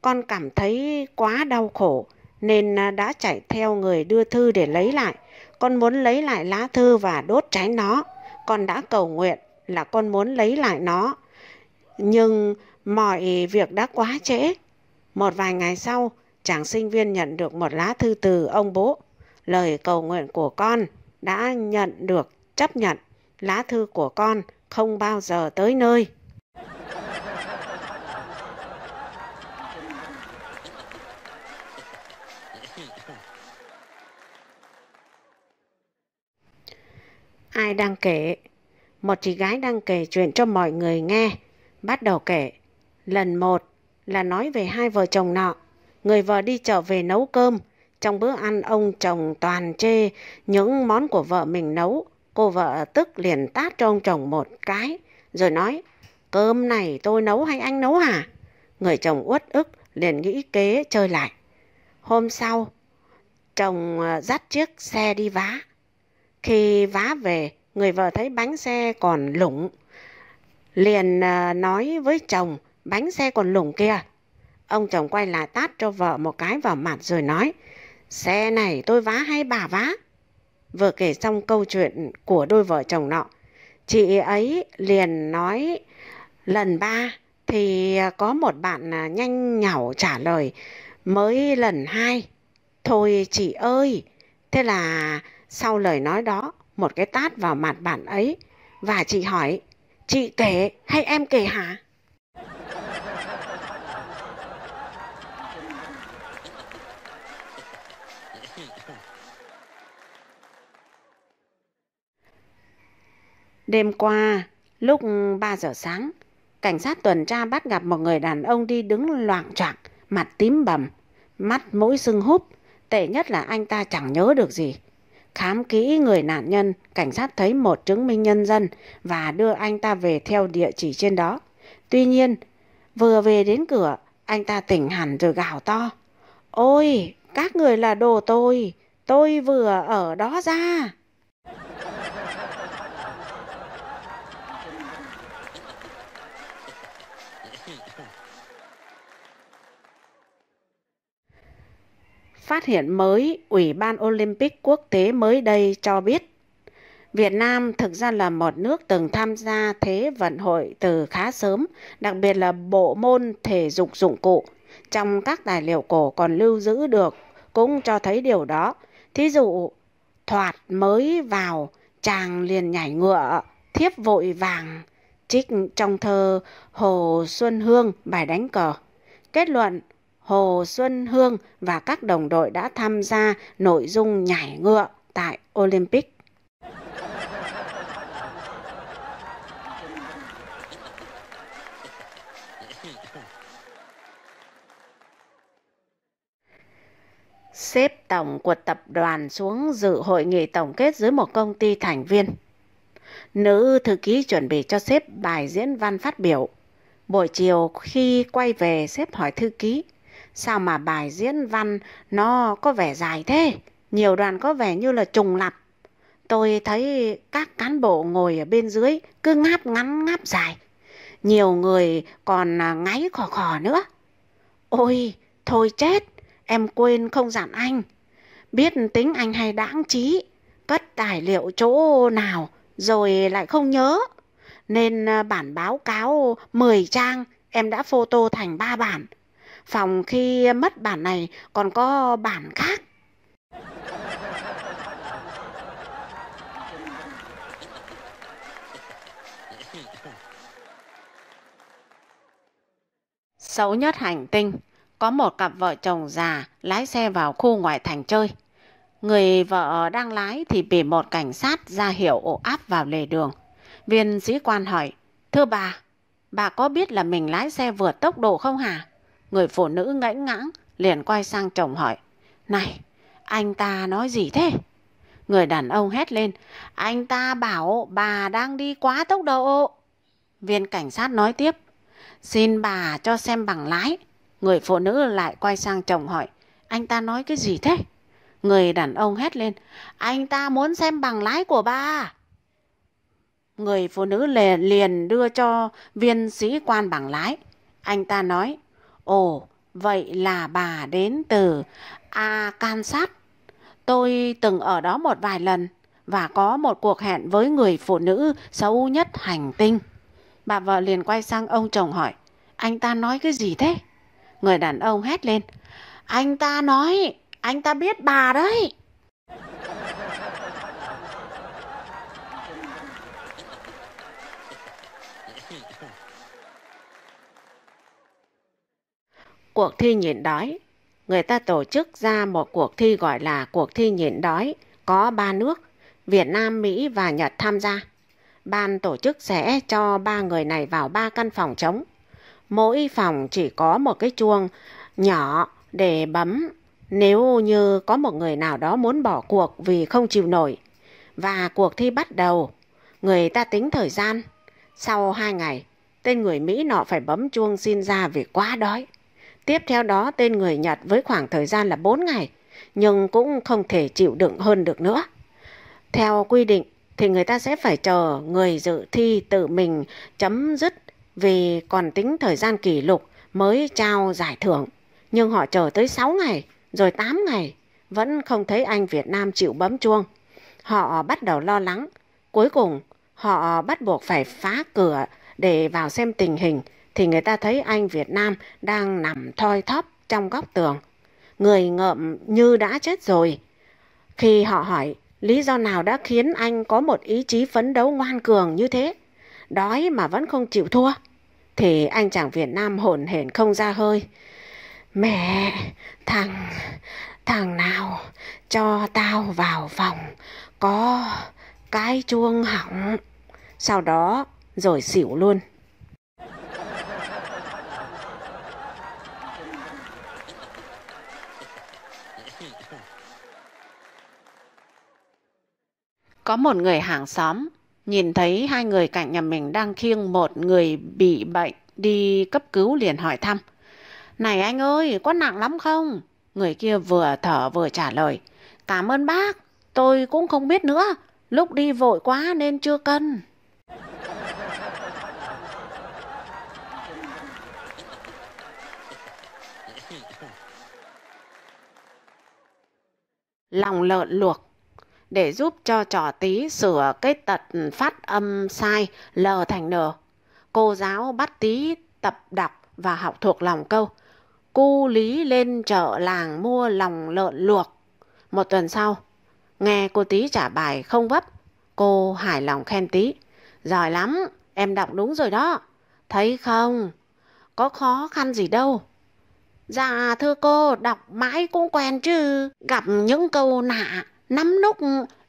Speaker 1: con cảm thấy quá đau khổ nên à, đã chạy theo người đưa thư để lấy lại. Con muốn lấy lại lá thư và đốt cháy nó. Con đã cầu nguyện là con muốn lấy lại nó. Nhưng mọi việc đã quá trễ. Một vài ngày sau, chàng sinh viên nhận được một lá thư từ ông bố. Lời cầu nguyện của con đã nhận được chấp nhận. Lá thư của con không bao giờ tới nơi. Ai đang kể một chị gái đang kể chuyện cho mọi người nghe. Bắt đầu kể. Lần một là nói về hai vợ chồng nọ. Người vợ đi chợ về nấu cơm. Trong bữa ăn ông chồng toàn chê những món của vợ mình nấu. Cô vợ tức liền tát cho ông chồng một cái. Rồi nói, cơm này tôi nấu hay anh nấu hả? Người chồng uất ức liền nghĩ kế chơi lại. Hôm sau, chồng ờ, dắt chiếc xe đi vá. Khi vá về, người vợ thấy bánh xe còn lủng liền à, nói với chồng bánh xe còn lủng kia ông chồng quay lại tát cho vợ một cái vào mặt rồi nói xe này tôi vá hay bà vá vừa kể xong câu chuyện của đôi vợ chồng nọ chị ấy liền nói lần ba thì à, có một bạn à, nhanh nhảu trả lời mới lần hai thôi chị ơi thế là sau lời nói đó một cái tát vào mặt bạn ấy và chị hỏi, chị kể hay em kể hả? Đêm qua, lúc ba giờ sáng, cảnh sát tuần tra bắt gặp một người đàn ông đi đứng loạng choạng, mặt tím bầm, mắt mũi sưng húp. Tệ nhất là anh ta chẳng nhớ được gì. Khám kỹ người nạn nhân, cảnh sát thấy một chứng minh nhân dân và đưa anh ta về theo địa chỉ trên đó. Tuy nhiên, vừa về đến cửa, anh ta tỉnh hẳn rồi gào to. Ôi, các người là đồ tôi, tôi vừa ở đó ra. phát hiện mới Ủy ban Olympic quốc tế mới đây cho biết, Việt Nam thực ra là một nước từng tham gia Thế vận hội từ khá sớm, đặc biệt là bộ môn thể dục dụng cụ. Trong các tài liệu cổ còn lưu giữ được cũng cho thấy điều đó. Thí dụ, thoạt mới vào, chàng liền nhảy ngựa, thiếp vội vàng, trích trong thơ Hồ Xuân Hương bài đánh cờ. Kết luận, Hồ Xuân Hương và các đồng đội đã tham gia nội dung nhảy ngựa tại Olympic. Xếp tổng của tập đoàn xuống dự hội nghị tổng kết dưới một công ty thành viên. Nữ thư ký chuẩn bị cho sếp bài diễn văn phát biểu. Buổi chiều khi quay về sếp hỏi thư ký Sao mà bài diễn văn nó có vẻ dài thế? Nhiều đoàn có vẻ như là trùng lặp. Tôi thấy các cán bộ ngồi ở bên dưới cứ ngáp ngắn ngáp dài. Nhiều người còn à, ngáy khò khò nữa. Ôi, thôi chết, em quên không dặn anh. Biết tính anh hay đáng trí, cất tài liệu chỗ nào rồi lại không nhớ. Nên à, bản báo cáo 10 trang em đã photo thành 3 bản phòng khi mất bản này còn có bản khác Xấu nhất hành tinh, có một cặp vợ chồng già lái xe vào khu ngoại thành chơi. Người vợ đang lái thì bị một cảnh sát ra hiệu ổ áp vào lề đường. Viên sĩ quan hỏi, thưa bà, bà có biết là mình lái xe vượt tốc độ không hả? Người phụ nữ ngãnh ngãng liền quay sang chồng hỏi. Này, anh ta nói gì thế? Người đàn ông hét lên. Anh ta bảo bà đang đi quá tốc độ. Viên cảnh sát nói tiếp. Xin bà cho xem bằng lái. Người phụ nữ lại quay sang chồng hỏi. Anh ta nói cái gì thế? Người đàn ông hét lên. Anh ta muốn xem bằng lái của bà. Người phụ nữ liền đưa cho viên sĩ quan bằng lái. Anh ta nói. Ồ, vậy là bà đến từ Arkansas. Tôi từng ở đó một vài lần và có một cuộc hẹn với người phụ nữ xấu nhất hành tinh. Bà vợ liền quay sang ông chồng hỏi, anh ta nói cái gì thế? Người đàn ông hét lên, anh ta nói, anh ta biết bà đấy. Cuộc thi nhịn đói. Người ta tổ chức ra một cuộc thi gọi là cuộc thi nhịn đói có ba nước, Việt Nam, Mỹ và Nhật tham gia. Ban tổ chức sẽ cho ba người này vào ba căn phòng trống. Mỗi phòng chỉ có một cái chuông nhỏ để bấm nếu như có một người nào đó muốn bỏ cuộc vì không chịu nổi. Và cuộc thi bắt đầu. Người ta tính thời gian. Sau hai ngày, tên người Mỹ nọ phải bấm chuông xin ra vì quá đói. Tiếp theo đó tên người Nhật với khoảng thời gian là 4 ngày, nhưng cũng không thể chịu đựng hơn được nữa. Theo quy định thì người ta sẽ phải chờ người dự thi tự mình chấm dứt vì còn tính thời gian kỷ lục mới trao giải thưởng. Nhưng họ chờ tới 6 ngày, rồi 8 ngày, vẫn không thấy anh Việt Nam chịu bấm chuông. Họ bắt đầu lo lắng. Cuối cùng, họ bắt buộc phải phá cửa để vào xem tình hình thì người ta thấy anh Việt Nam đang nằm thoi thóp trong góc tường. Người ngợm như đã chết rồi. Khi họ hỏi lý do nào đã khiến anh có một ý chí phấn đấu ngoan cường như thế, đói mà vẫn không chịu thua, thì anh chàng Việt Nam hồn hển không ra hơi. Mẹ, thằng, thằng nào cho tao vào phòng có cái chuông hỏng. Sau đó rồi xỉu luôn. Có một người hàng xóm nhìn thấy hai người cạnh nhà mình đang khiêng một người bị bệnh đi cấp cứu liền hỏi thăm. Này anh ơi, có nặng lắm không? Người kia vừa thở vừa trả lời. Cảm ơn bác, tôi cũng không biết nữa. Lúc đi vội quá nên chưa cân. Lòng lợn luộc để giúp cho trò tí sửa cái tật phát âm sai lờ thành nờ. Cô giáo bắt tí tập đọc và học thuộc lòng câu. Cu lý lên chợ làng mua lòng lợn luộc. Một tuần sau, nghe cô tí trả bài không vấp, cô hài lòng khen tí. Giỏi lắm, em đọc đúng rồi đó. Thấy không? Có khó khăn gì đâu. Dạ thưa cô, đọc mãi cũng quen chứ, gặp những câu nạ nắm núc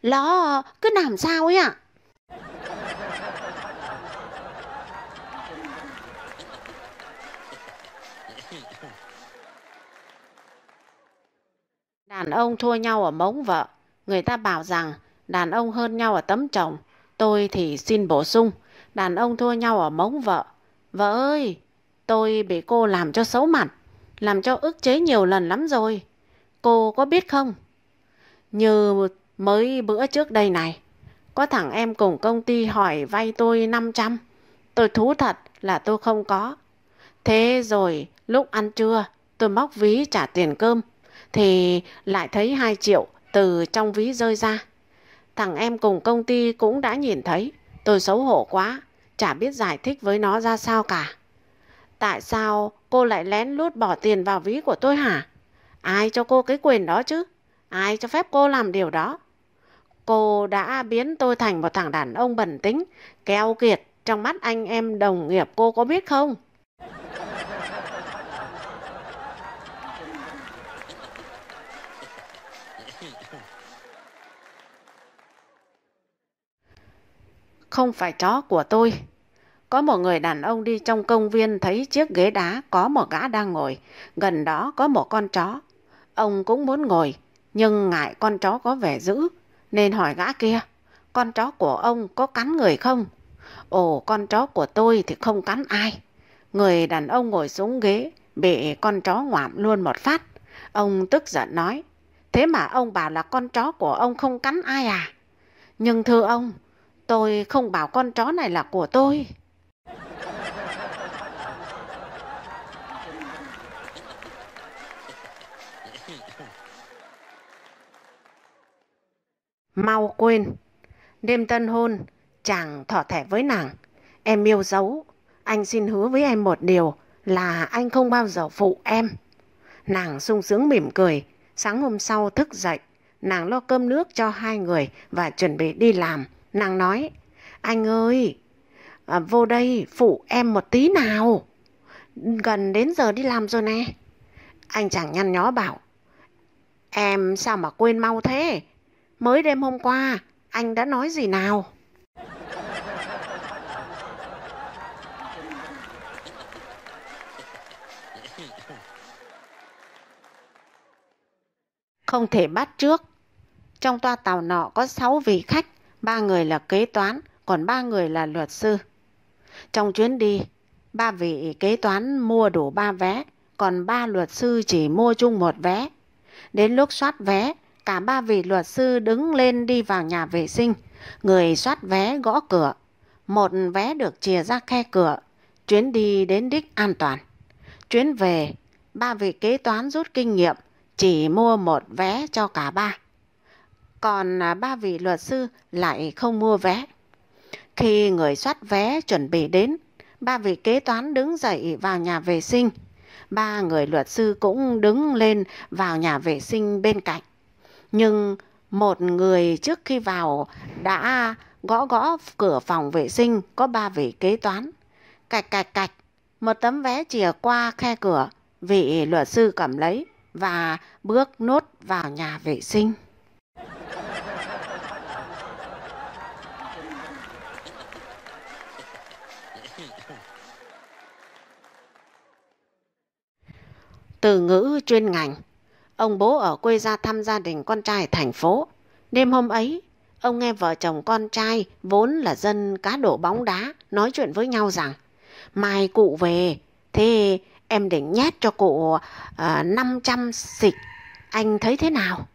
Speaker 1: lo cứ làm sao ấy ạ. À? Đàn ông thua nhau ở mống vợ, người ta bảo rằng đàn ông hơn nhau ở tấm chồng. Tôi thì xin bổ sung, đàn ông thua nhau ở mống vợ. Vợ ơi, tôi bị cô làm cho xấu mặt, làm cho ức chế nhiều lần lắm rồi. Cô có biết không? Như mới bữa trước đây này, có thằng em cùng công ty hỏi vay tôi 500. Tôi thú thật là tôi không có. Thế rồi lúc ăn trưa tôi móc ví trả tiền cơm thì lại thấy 2 triệu từ trong ví rơi ra. Thằng em cùng công ty cũng đã nhìn thấy. Tôi xấu hổ quá, chả biết giải thích với nó ra sao cả. Tại sao cô lại lén lút bỏ tiền vào ví của tôi hả? Ai cho cô cái quyền đó chứ? Ai cho phép cô làm điều đó? Cô đã biến tôi thành một thằng đàn ông bẩn tính, keo kiệt trong mắt anh em đồng nghiệp cô có biết không? Không phải chó của tôi. Có một người đàn ông đi trong công viên thấy chiếc ghế đá có một gã đang ngồi. Gần đó có một con chó. Ông cũng muốn ngồi, nhưng ngại con chó có vẻ dữ, nên hỏi gã kia, con chó của ông có cắn người không? Ồ, con chó của tôi thì không cắn ai. Người đàn ông ngồi xuống ghế, bị con chó ngoạm luôn một phát. Ông tức giận nói, thế mà ông bảo là con chó của ông không cắn ai à? Nhưng thưa ông, tôi không bảo con chó này là của tôi. Mau quên. Đêm tân hôn, chàng thỏ thẻ với nàng. Em yêu dấu. Anh xin hứa với em một điều là anh không bao giờ phụ em. Nàng sung sướng mỉm cười. Sáng hôm sau thức dậy, nàng lo cơm nước cho hai người và chuẩn bị đi làm. Nàng nói, anh ơi, à, vô đây phụ em một tí nào. Gần đến giờ đi làm rồi nè. Anh chàng nhăn nhó bảo, em sao mà quên mau thế, mới đêm hôm qua anh đã nói gì nào không thể bắt trước trong toa tàu nọ có sáu vị khách ba người là kế toán còn ba người là luật sư trong chuyến đi ba vị kế toán mua đủ ba vé còn ba luật sư chỉ mua chung một vé đến lúc soát vé cả ba vị luật sư đứng lên đi vào nhà vệ sinh. Người soát vé gõ cửa. Một vé được chia ra khe cửa. Chuyến đi đến đích an toàn. Chuyến về, ba vị kế toán rút kinh nghiệm, chỉ mua một vé cho cả ba. Còn à, ba vị luật sư lại không mua vé. Khi người soát vé chuẩn bị đến, ba vị kế toán đứng dậy vào nhà vệ sinh. Ba người luật sư cũng đứng lên vào nhà vệ sinh bên cạnh nhưng một người trước khi vào đã gõ gõ cửa phòng vệ sinh có ba vị kế toán. Cạch cạch cạch, một tấm vé chìa qua khe cửa, vị luật sư cầm lấy và bước nốt vào nhà vệ sinh. Từ ngữ chuyên ngành Ông bố ở quê ra thăm gia đình con trai thành phố. Đêm hôm ấy, ông nghe vợ chồng con trai vốn là dân cá độ bóng đá nói chuyện với nhau rằng mai cụ về, thế em định nhét cho cụ uh, 500 xịch, anh thấy thế nào?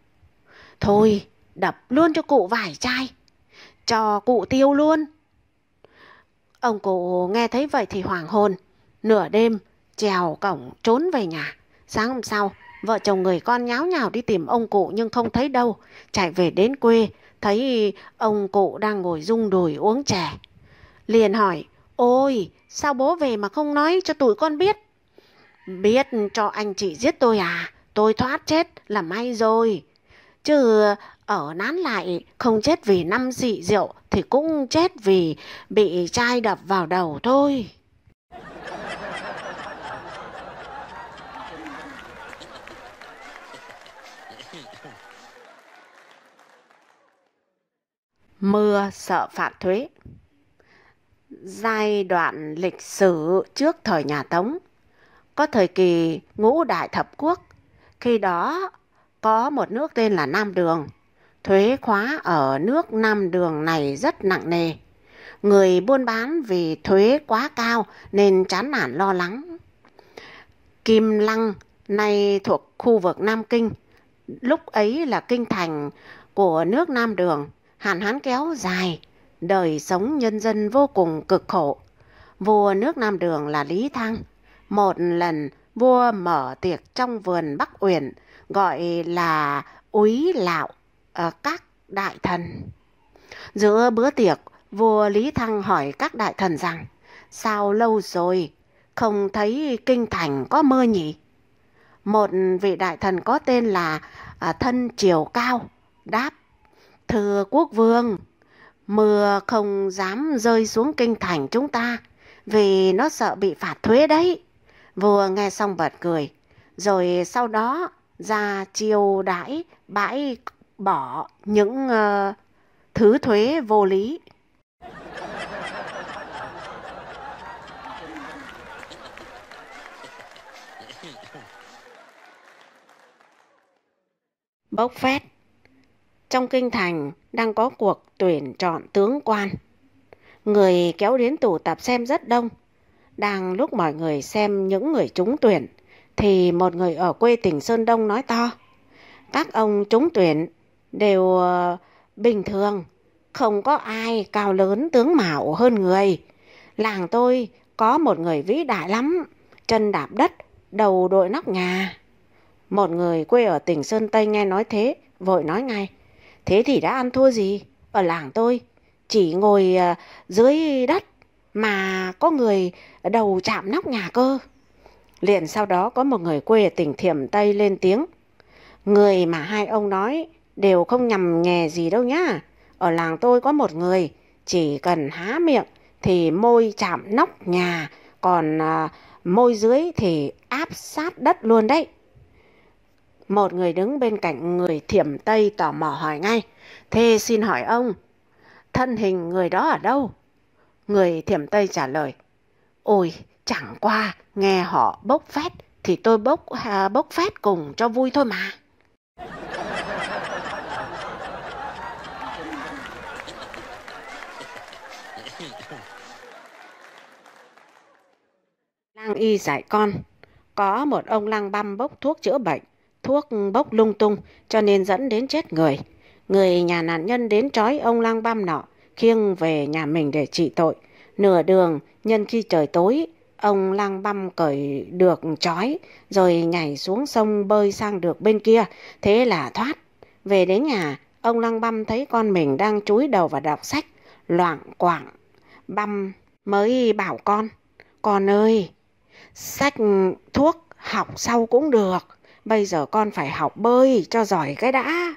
Speaker 1: Thôi, đập luôn cho cụ vải chai, cho cụ tiêu luôn. Ông cụ nghe thấy vậy thì hoàng hồn, nửa đêm trèo cổng trốn về nhà. Sáng hôm sau, Vợ chồng người con nháo nhào đi tìm ông cụ nhưng không thấy đâu. Chạy về đến quê, thấy ông cụ đang ngồi rung đùi uống trà. Liền hỏi, ôi, sao bố về mà không nói cho tụi con biết? Biết cho anh chị giết tôi à? Tôi thoát chết là may rồi. Chứ ở nán lại không chết vì năm dị rượu thì cũng chết vì bị chai đập vào đầu thôi. mưa sợ phạt thuế. Giai đoạn lịch sử trước thời nhà Tống, có thời kỳ ngũ đại thập quốc, khi đó có một nước tên là Nam Đường. Thuế khóa ở nước Nam Đường này rất nặng nề. Người buôn bán vì thuế quá cao nên chán nản lo lắng. Kim Lăng nay thuộc khu vực Nam Kinh, lúc ấy là kinh thành của nước Nam Đường hạn hán kéo dài, đời sống nhân dân vô cùng cực khổ. Vua nước Nam Đường là Lý Thăng. Một lần vua mở tiệc trong vườn Bắc Uyển gọi là úy lạo ở ờ, các đại thần. Giữa bữa tiệc, vua Lý Thăng hỏi các đại thần rằng sao lâu rồi không thấy kinh thành có mưa nhỉ? Một vị đại thần có tên là ờ, Thân Triều Cao đáp Thưa quốc vương, mưa không dám rơi xuống kinh thành chúng ta vì nó sợ bị phạt thuế đấy. Vừa nghe xong bật cười, rồi sau đó ra chiêu đãi bãi bỏ những uh, thứ thuế vô lý. Bốc phét trong kinh thành đang có cuộc tuyển chọn tướng quan. Người kéo đến tụ tập xem rất đông. Đang lúc mọi người xem những người trúng tuyển, thì một người ở quê tỉnh Sơn Đông nói to. Các ông trúng tuyển đều ờ, bình thường, không có ai cao lớn tướng mạo hơn người. Làng tôi có một người vĩ đại lắm, chân đạp đất, đầu đội nóc nhà. Một người quê ở tỉnh Sơn Tây nghe nói thế, vội nói ngay. Thế thì đã ăn thua gì? Ở làng tôi, chỉ ngồi ờ, dưới đất mà có người đầu chạm nóc nhà cơ. Liền sau đó có một người quê ở tỉnh Thiểm Tây lên tiếng. Người mà hai ông nói đều không nhầm nghề gì đâu nhá. Ở làng tôi có một người, chỉ cần há miệng thì môi chạm nóc nhà, còn ờ, môi dưới thì áp sát đất luôn đấy. Một người đứng bên cạnh người thiểm Tây tò mò hỏi ngay. Thế xin hỏi ông, thân hình người đó ở đâu? Người thiểm Tây trả lời. Ôi, chẳng qua, nghe họ bốc phét thì tôi bốc à, bốc phét cùng cho vui thôi mà. lăng y dạy con, có một ông lăng băm bốc thuốc chữa bệnh thuốc bốc lung tung cho nên dẫn đến chết người. Người nhà nạn nhân đến trói ông lang băm nọ, khiêng về nhà mình để trị tội. Nửa đường, nhân khi trời tối, ông lang băm cởi được trói, rồi nhảy xuống sông bơi sang được bên kia, thế là thoát. Về đến nhà, ông lang băm thấy con mình đang chúi đầu và đọc sách, loạn quạng. Băm mới bảo con, con ơi, sách thuốc học sau cũng được, bây giờ con phải học bơi cho giỏi cái đã.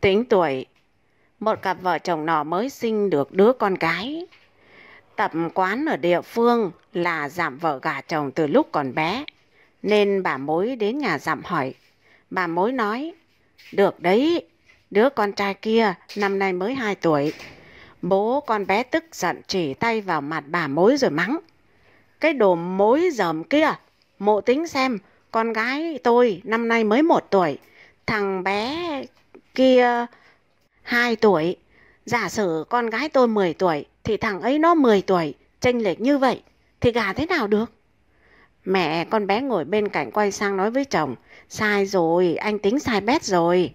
Speaker 1: Tính tuổi, một cặp vợ chồng nọ mới sinh được đứa con gái. Tập quán ở địa phương là giảm vợ gả chồng từ lúc còn bé, nên bà mối đến nhà giảm hỏi. Bà mối nói, được đấy, Đứa con trai kia năm nay mới 2 tuổi. Bố con bé tức giận chỉ tay vào mặt bà mối rồi mắng. Cái đồ mối dởm kia, mộ tính xem, con gái tôi năm nay mới 1 tuổi. Thằng bé kia 2 tuổi. Giả sử con gái tôi 10 tuổi thì thằng ấy nó 10 tuổi, chênh lệch như vậy thì gà thế nào được? Mẹ con bé ngồi bên cạnh quay sang nói với chồng, sai rồi, anh tính sai bét rồi.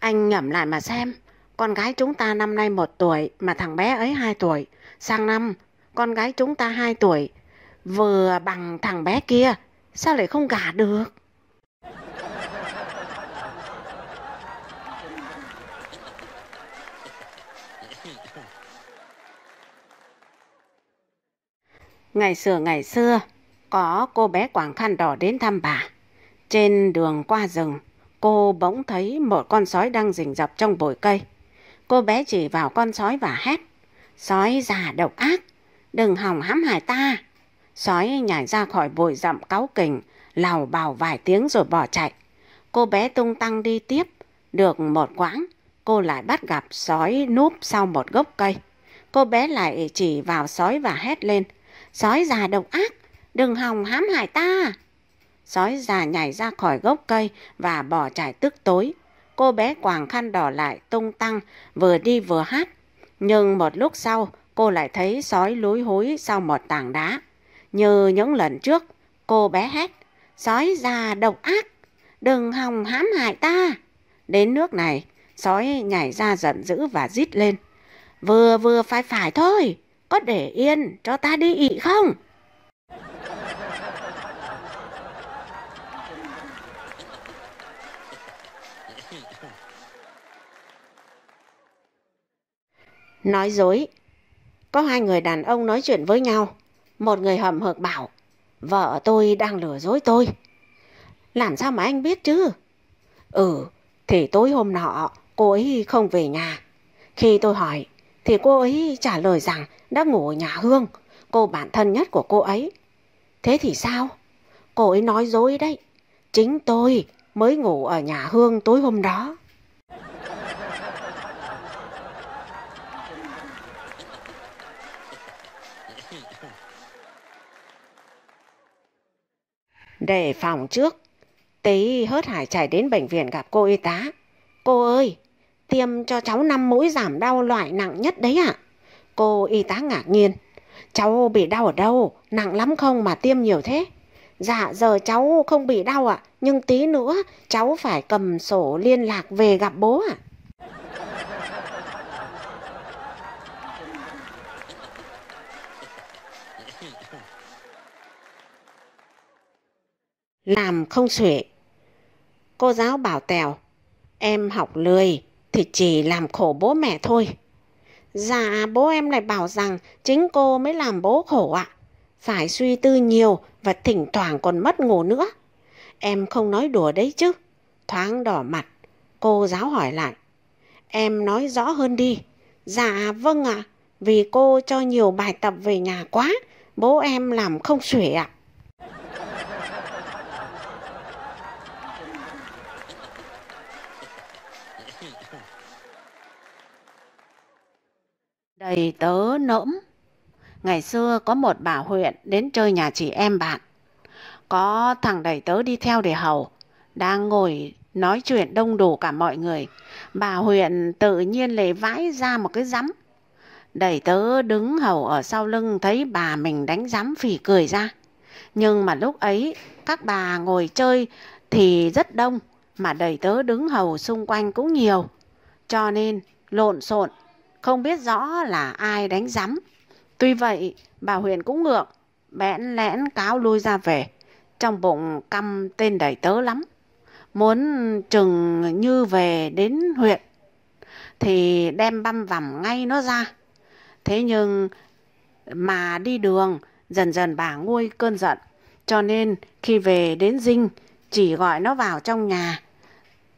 Speaker 1: Anh nhẩm lại mà xem, con gái chúng ta năm nay một tuổi mà thằng bé ấy hai tuổi. Sang năm, con gái chúng ta hai tuổi, vừa bằng thằng bé kia, sao lại không gả được? Ngày xưa ngày xưa, có cô bé Quảng Khăn Đỏ đến thăm bà. Trên đường qua rừng, cô bỗng thấy một con sói đang rình rập trong bụi cây. Cô bé chỉ vào con sói và hét. Sói già độc ác, đừng hòng hãm hại ta. Sói nhảy ra khỏi bụi rậm cáu kình, lào bào vài tiếng rồi bỏ chạy. Cô bé tung tăng đi tiếp, được một quãng, cô lại bắt gặp sói núp sau một gốc cây. Cô bé lại chỉ vào sói và hét lên, sói già độc ác, đừng hòng hãm hại ta sói già nhảy ra khỏi gốc cây và bỏ chạy tức tối. Cô bé quàng khăn đỏ lại tung tăng, vừa đi vừa hát. Nhưng một lúc sau, cô lại thấy sói lúi húi sau một tảng đá. Như những lần trước, cô bé hét, sói già độc ác, đừng hòng hãm hại ta. Đến nước này, sói nhảy ra giận dữ và rít lên. Vừa vừa phải phải thôi, có để yên cho ta đi ị không? Nói dối. Có hai người đàn ông nói chuyện với nhau. Một người hầm hực bảo, vợ tôi đang lừa dối tôi. Làm sao mà anh biết chứ? Ừ, thì tối hôm nọ cô ấy không về nhà. Khi tôi hỏi, thì cô ấy trả lời rằng đã ngủ ở nhà Hương, cô bạn thân nhất của cô ấy. Thế thì sao? Cô ấy nói dối đấy. Chính tôi mới ngủ ở nhà Hương tối hôm đó. để phòng trước. Tí hớt hải chạy đến bệnh viện gặp cô y tá. Cô ơi, tiêm cho cháu 5 mũi giảm đau loại nặng nhất đấy ạ. Cô y tá ngạc nhiên. Cháu bị đau ở đâu? Nặng lắm không mà tiêm nhiều thế? Dạ giờ cháu không bị đau ạ, nhưng tí nữa cháu phải cầm sổ liên lạc về gặp bố ạ. làm không xuể. Cô giáo bảo Tèo, em học lười thì chỉ làm khổ bố mẹ thôi. Dạ bố em lại bảo rằng chính cô mới làm bố khổ ạ. À. Phải suy tư nhiều và thỉnh thoảng còn mất ngủ nữa. Em không nói đùa đấy chứ. Thoáng đỏ mặt, cô giáo hỏi lại. Em nói rõ hơn đi. Dạ vâng ạ, à, vì cô cho nhiều bài tập về nhà quá, bố em làm không xuể ạ. À. đầy tớ nỗm. Ngày xưa có một bà huyện đến chơi nhà chị em bạn. Có thằng đầy tớ đi theo để hầu, đang ngồi nói chuyện đông đủ cả mọi người. Bà huyện tự nhiên lề vãi ra một cái rắm. Đầy tớ đứng hầu ở sau lưng thấy bà mình đánh rắm phỉ cười ra. Nhưng mà lúc ấy các bà ngồi chơi thì rất đông, mà đầy tớ đứng hầu xung quanh cũng nhiều. Cho nên lộn xộn không biết rõ là ai đánh rắm. Tuy vậy, bà Huyền cũng ngược bẽn lẽn cáo lui ra về, trong bụng căm tên đầy tớ lắm. Muốn chừng như về đến huyện, thì đem băm vằm ngay nó ra. Thế nhưng mà đi đường, dần dần bà nguôi cơn giận. Cho nên khi về đến dinh, chỉ gọi nó vào trong nhà,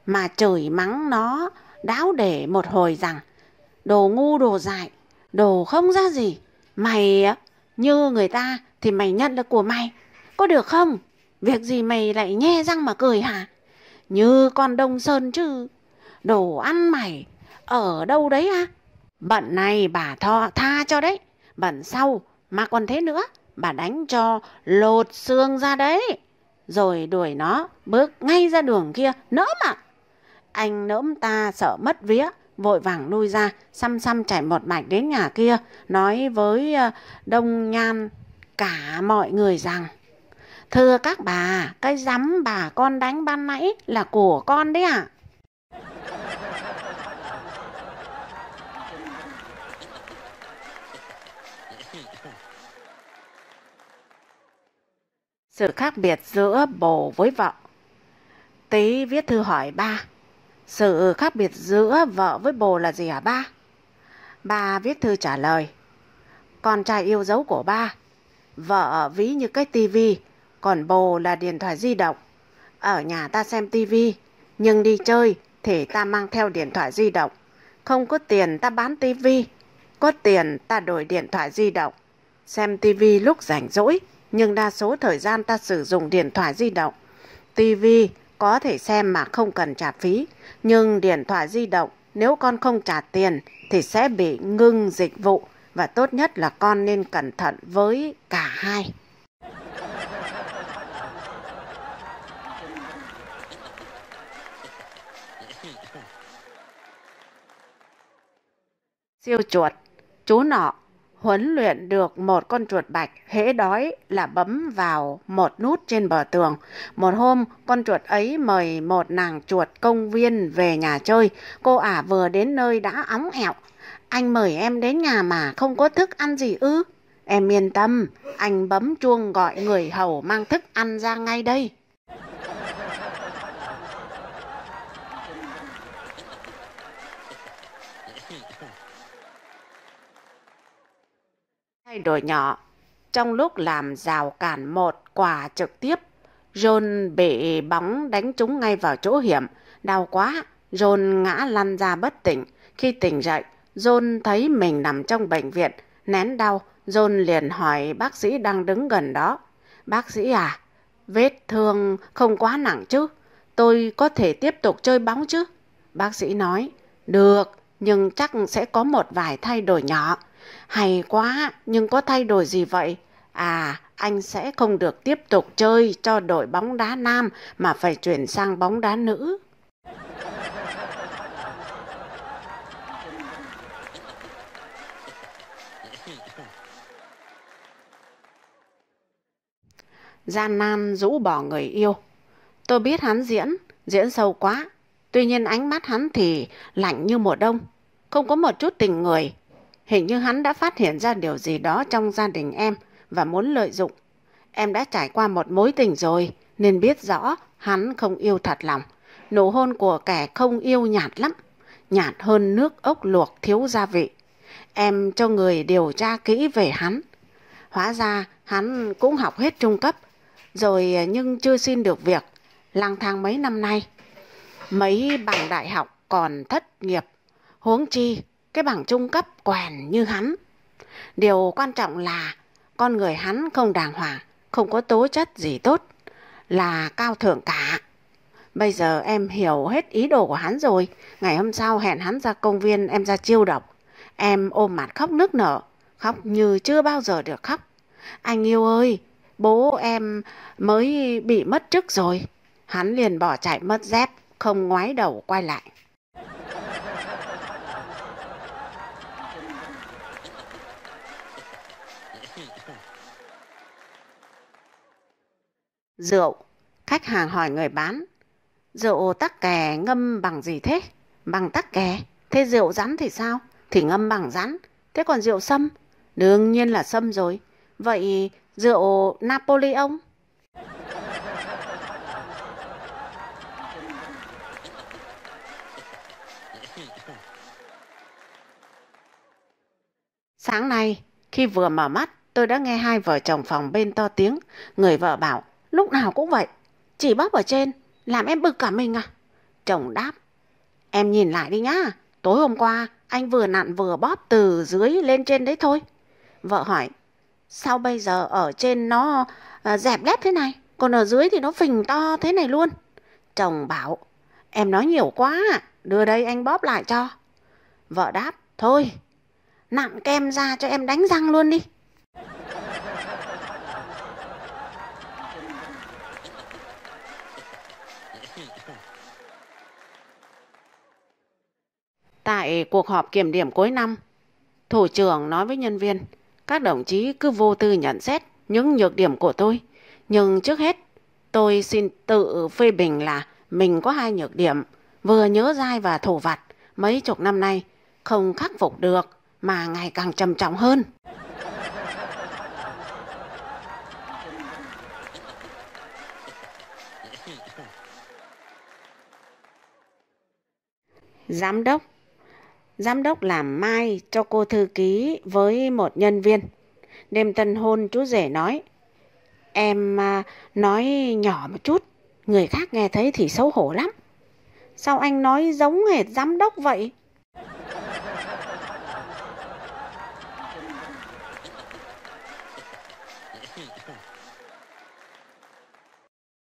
Speaker 1: mà chửi mắng nó đáo để một hồi rằng đồ ngu đồ dại đồ không ra gì mày như người ta thì mày nhận được của mày có được không việc gì mày lại nhe răng mà cười hả như con đông sơn chứ đồ ăn mày ở đâu đấy à bận này bà thọ tha cho đấy bận sau mà còn thế nữa bà đánh cho lột xương ra đấy rồi đuổi nó bước ngay ra đường kia nỡm ạ anh nỡm ta sợ mất vía vội vàng lui ra, xăm xăm chạy một mạch đến nhà kia, nói với ờ, Đông Nhan cả mọi người rằng Thưa các bà, cái rắm bà con đánh ban nãy là của con đấy ạ. À? Sự khác biệt giữa bồ với vợ Tí viết thư hỏi ba sự khác biệt giữa vợ với bồ là gì hả ba? Ba viết thư trả lời. Con trai yêu dấu của ba. Vợ ví như cái tivi, còn bồ là điện thoại di động. Ở nhà ta xem tivi, nhưng đi chơi thì ta mang theo điện thoại di động. Không có tiền ta bán tivi, có tiền ta đổi điện thoại di động. Xem tivi lúc rảnh rỗi, nhưng đa số thời gian ta sử dụng điện thoại di động. Tivi có thể xem mà không cần trả phí nhưng điện thoại di động nếu con không trả tiền thì sẽ bị ngưng dịch vụ và tốt nhất là con nên cẩn thận với cả hai. Siêu chuột, chú nọ huấn luyện được một con chuột bạch hễ đói là bấm vào một nút trên bờ tường một hôm con chuột ấy mời một nàng chuột công viên về nhà chơi cô ả vừa đến nơi đã óng ẹo. anh mời em đến nhà mà không có thức ăn gì ư em yên tâm anh bấm chuông gọi người hầu mang thức ăn ra ngay đây tay đồ nhỏ. Trong lúc làm rào cản một quả trực tiếp, John bị bóng đánh trúng ngay vào chỗ hiểm. Đau quá, John ngã lăn ra bất tỉnh. Khi tỉnh dậy, John thấy mình nằm trong bệnh viện, nén đau. John liền hỏi bác sĩ đang đứng gần đó. Bác sĩ à, vết thương không quá nặng chứ? Tôi có thể tiếp tục chơi bóng chứ? Bác sĩ nói, được, nhưng chắc sẽ có một vài thay đổi nhỏ. Hay quá, nhưng có thay đổi gì vậy? À, anh sẽ không được tiếp tục chơi cho đội bóng đá nam mà phải chuyển sang bóng đá nữ. Gian nan rũ bỏ người yêu. Tôi biết hắn diễn, diễn sâu quá. Tuy nhiên ánh mắt hắn thì lạnh như mùa đông, không có một chút tình người. Hình như hắn đã phát hiện ra điều gì đó trong gia đình em và muốn lợi dụng. Em đã trải qua một mối tình rồi nên biết rõ hắn không yêu thật lòng. Nụ hôn của kẻ không yêu nhạt lắm, nhạt hơn nước ốc luộc thiếu gia vị. Em cho người điều tra kỹ về hắn. Hóa ra hắn cũng học hết trung cấp, rồi nhưng chưa xin được việc, lang thang mấy năm nay. Mấy bằng đại học còn thất nghiệp, huống chi cái bằng trung cấp quèn như hắn. Điều quan trọng là con người hắn không đàng hoàng, không có tố chất gì tốt, là cao thượng cả. Bây giờ em hiểu hết ý đồ của hắn rồi, ngày hôm sau hẹn hắn ra công viên em ra chiêu độc. Em ôm mặt khóc nức nở, khóc như chưa bao giờ được khóc. Anh yêu ơi, bố em mới bị mất chức rồi. Hắn liền bỏ chạy mất dép, không ngoái đầu quay lại. Rượu, khách hàng hỏi người bán. Rượu tắc kè ngâm bằng gì thế? Bằng tắc kè. Thế rượu rắn thì sao? Thì ngâm bằng rắn. Thế còn rượu sâm? Đương nhiên là sâm rồi. Vậy rượu Napoleon? Sáng nay, khi vừa mở mắt, tôi đã nghe hai vợ chồng phòng bên to tiếng. Người vợ bảo, lúc nào cũng vậy. Chỉ bóp ở trên, làm em bực cả mình à? Chồng đáp, em nhìn lại đi nhá, tối hôm qua anh vừa nặn vừa bóp từ dưới lên trên đấy thôi. Vợ hỏi, sao bây giờ ở trên nó à, dẹp lép thế này, còn ở dưới thì nó phình to thế này luôn. Chồng bảo, em nói nhiều quá, à, đưa đây anh bóp lại cho. Vợ đáp, thôi, nặn kem ra cho em đánh răng luôn đi. Tại cuộc họp kiểm điểm cuối năm, thủ trưởng nói với nhân viên, các đồng chí cứ vô tư nhận xét những nhược điểm của tôi. Nhưng trước hết, tôi xin tự phê bình là mình có hai nhược điểm, vừa nhớ dai và thổ vặt mấy chục năm nay, không khắc phục được mà ngày càng trầm trọng hơn. Giám đốc Giám đốc làm mai cho cô thư ký với một nhân viên. Đêm tân hôn chú rể nói. Em à, nói nhỏ một chút, người khác nghe thấy thì xấu hổ lắm. Sao anh nói giống hệt giám đốc vậy?